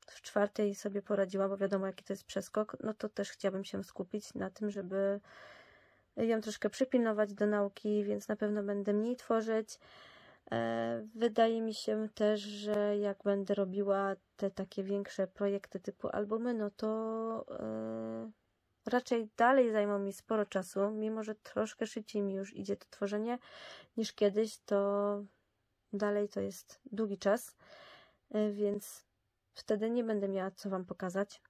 w czwartej sobie poradziła, bo wiadomo jaki to jest przeskok, no to też chciałabym się skupić na tym, żeby ją troszkę przypilnować do nauki, więc na pewno będę mniej tworzyć. E, wydaje mi się też, że jak będę robiła te takie większe projekty typu albumy, no to e, raczej dalej zajmą mi sporo czasu, mimo że troszkę szybciej mi już idzie to tworzenie niż kiedyś, to dalej to jest długi czas, e, więc wtedy nie będę miała co Wam pokazać.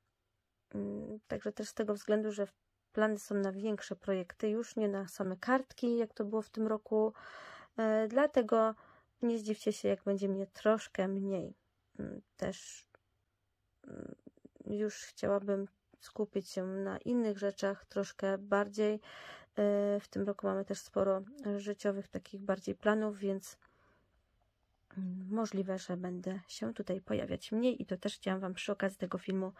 Mm, także też z tego względu, że plany są na większe projekty, już nie na same kartki, jak to było w tym roku E, dlatego nie zdziwcie się, jak będzie mnie troszkę mniej. Mm, też mm, już chciałabym skupić się na innych rzeczach troszkę bardziej. E, w tym roku mamy też sporo życiowych, takich bardziej planów, więc mm, możliwe, że będę się tutaj pojawiać mniej i to też chciałam Wam przy okazji tego filmu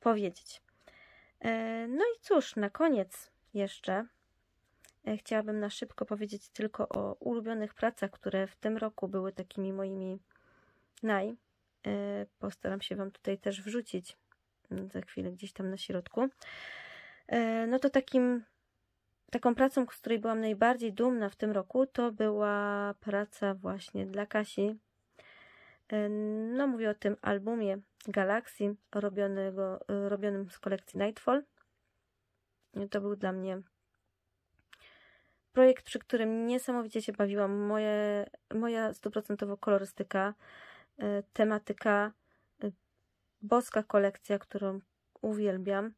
powiedzieć. E, no i cóż, na koniec jeszcze E, chciałabym na szybko powiedzieć tylko o ulubionych pracach, które w tym roku były takimi moimi naj. E, postaram się Wam tutaj też wrzucić mm, za chwilę gdzieś tam na środku. E, no to takim, taką pracą, z której byłam najbardziej dumna w tym roku, to była praca właśnie dla Kasi. No mówię o tym albumie Galaxy, robionego, robionym z kolekcji Nightfall. To był dla mnie projekt, przy którym niesamowicie się bawiłam. Moje, moja stuprocentowo kolorystyka, e, tematyka, e, boska kolekcja, którą uwielbiam.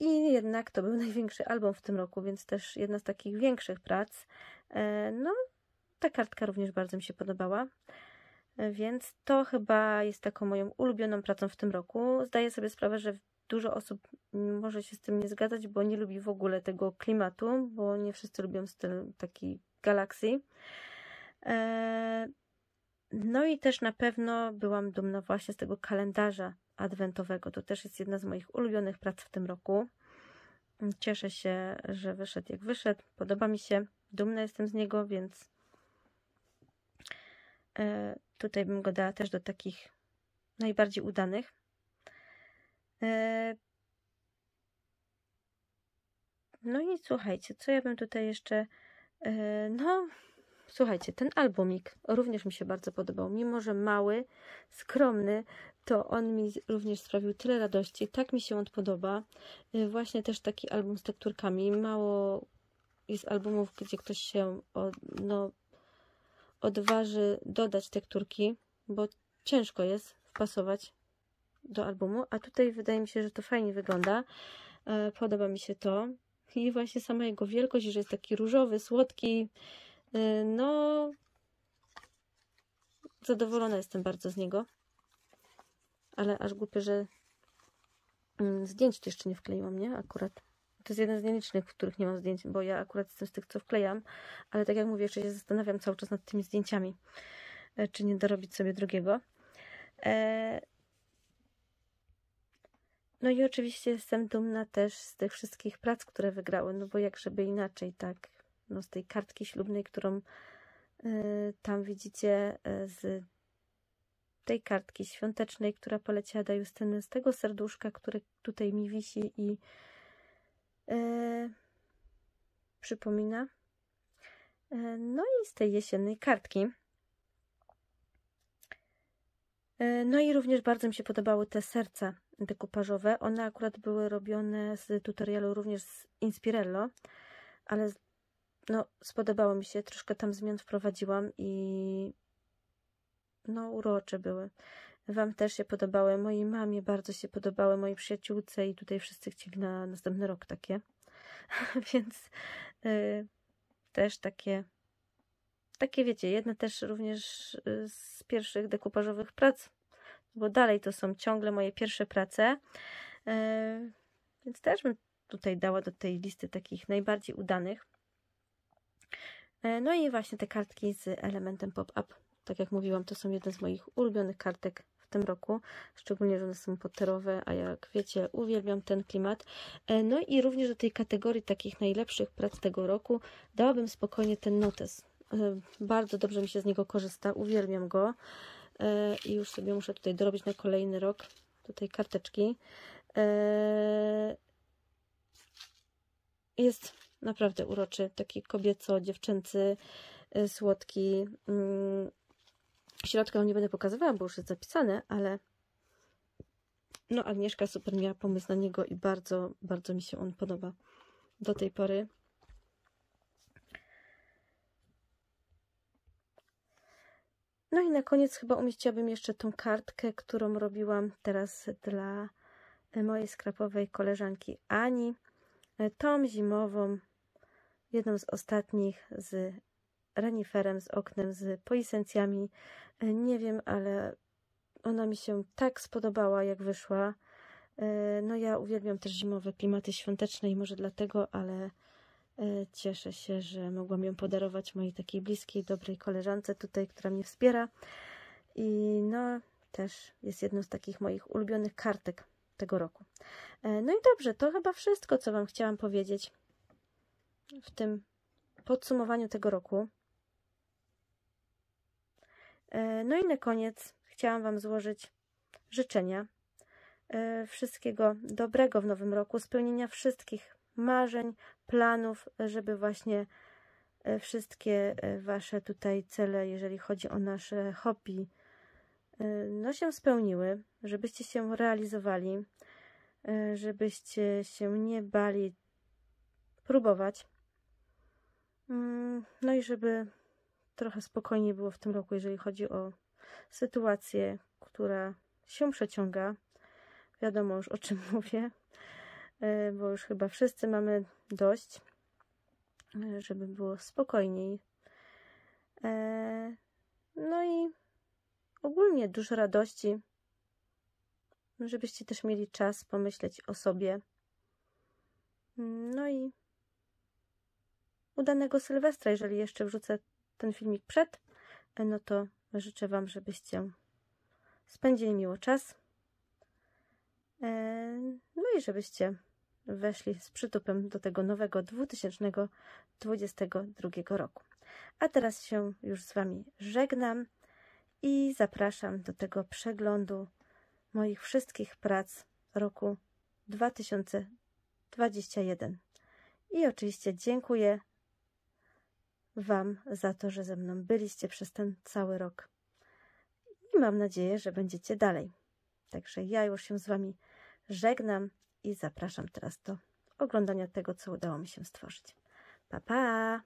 I jednak to był największy album w tym roku, więc też jedna z takich większych prac. E, no, ta kartka również bardzo mi się podobała. Więc to chyba jest taką moją ulubioną pracą w tym roku. Zdaję sobie sprawę, że dużo osób może się z tym nie zgadzać, bo nie lubi w ogóle tego klimatu, bo nie wszyscy lubią styl taki galaksji. E, no i też na pewno byłam dumna właśnie z tego kalendarza adwentowego. To też jest jedna z moich ulubionych prac w tym roku. Cieszę się, że wyszedł jak wyszedł. Podoba mi się, dumna jestem z niego, więc e, tutaj bym go dała też do takich najbardziej udanych. E, no i słuchajcie, co ja bym tutaj jeszcze. E, no, słuchajcie, ten albumik również mi się bardzo podobał. Mimo, że mały, skromny, to on mi również sprawił tyle radości. Tak mi się on podoba. E, właśnie też taki album z tekturkami. Mało jest albumów, gdzie ktoś się od, no, odważy dodać tekturki, bo ciężko jest wpasować do albumu, a tutaj wydaje mi się, że to fajnie wygląda. E, podoba mi się to. I właśnie sama jego wielkość, że jest taki różowy, słodki. E, no, zadowolona jestem bardzo z niego. Ale aż głupie, że mm, zdjęć tu jeszcze nie wkleiłam, nie? Akurat. To jest jeden z nielicznych, w których nie mam zdjęć, bo ja akurat jestem z tych, co wklejam. Ale tak jak mówię, jeszcze się zastanawiam cały czas nad tymi zdjęciami, e, czy nie dorobić sobie drugiego. No i oczywiście jestem dumna też z tych wszystkich prac, które wygrały, no bo jak żeby inaczej, tak? No z tej kartki ślubnej, którą y, tam widzicie, y, z tej kartki świątecznej, która poleciała do Justyny, z tego serduszka, które tutaj mi wisi i y, przypomina. Y, no i z tej jesiennej kartki. Y, no i również bardzo mi się podobały te serca dekupażowe. One akurat były robione z tutorialu również z Inspirello, ale no, spodobało mi się, troszkę tam zmian wprowadziłam i no urocze były. Wam też się podobały, mojej mamie bardzo się podobały, mojej przyjaciółce i tutaj wszyscy chcieli na następny rok takie. Więc y, też takie takie wiecie, jedna też również y, z pierwszych dekupażowych prac bo dalej to są ciągle moje pierwsze prace. E, więc też bym tutaj dała do tej listy takich najbardziej udanych. E, no i właśnie te kartki z elementem pop-up. Tak jak mówiłam, to są jedne z moich ulubionych kartek w tym roku, szczególnie, że one są poterowe, a jak wiecie, uwielbiam ten klimat. E, no i również do tej kategorii takich najlepszych prac tego roku dałabym spokojnie ten notes. Bardzo dobrze mi się z niego korzysta, uwielbiam go. E, i już sobie muszę tutaj dorobić na kolejny rok tutaj karteczki. E, jest naprawdę uroczy, taki kobieco, dziewczęcy, e, słodki. Mm, środka nie będę pokazywała, bo już jest zapisane, ale no Agnieszka super miała pomysł na niego i bardzo, bardzo mi się on podoba do tej pory. No i na koniec chyba umieściłabym jeszcze tą kartkę, którą robiłam teraz dla e, mojej skrapowej koleżanki Ani. E, tą zimową, jedną z ostatnich z reniferem, z oknem, z poisencjami. E, nie wiem, ale ona mi się tak spodobała, jak wyszła. No ja uwielbiam też zimowe klimaty świąteczne i może dlatego, ale E, cieszę się, że mogłam ją podarować mojej takiej bliskiej, dobrej koleżance tutaj, która mnie wspiera. I no, też jest jedną z takich moich ulubionych kartek tego roku. E, no i dobrze, to chyba wszystko, co Wam chciałam powiedzieć w tym podsumowaniu tego roku. E, no i na koniec chciałam Wam złożyć życzenia wszystkiego dobrego w nowym roku, spełnienia wszystkich marzeń, planów, żeby właśnie e, wszystkie e, Wasze tutaj cele, jeżeli chodzi o nasze hobby, e, no się spełniły, żebyście się realizowali, żebyście się nie bali próbować. Mm, no i żeby trochę spokojniej było w tym roku, jeżeli chodzi o sytuację, która się przeciąga. Wiadomo już o czym mówię. E, bo już chyba wszyscy mamy dość, e, żeby było spokojniej. E, no i ogólnie dużo radości, żebyście też mieli czas pomyśleć o sobie. No i udanego Sylwestra, jeżeli jeszcze wrzucę ten filmik przed, no to życzę Wam, żebyście spędzili miło czas. E, no i żebyście weszli z przytupem do tego nowego 2022 roku. A teraz się już z Wami żegnam i zapraszam do tego przeglądu moich wszystkich prac roku 2021. I oczywiście dziękuję Wam za to, że ze mną byliście przez ten cały rok. I mam nadzieję, że będziecie dalej. Także ja już się z Wami Żegnam i zapraszam teraz do oglądania tego, co udało mi się stworzyć. Pa, pa!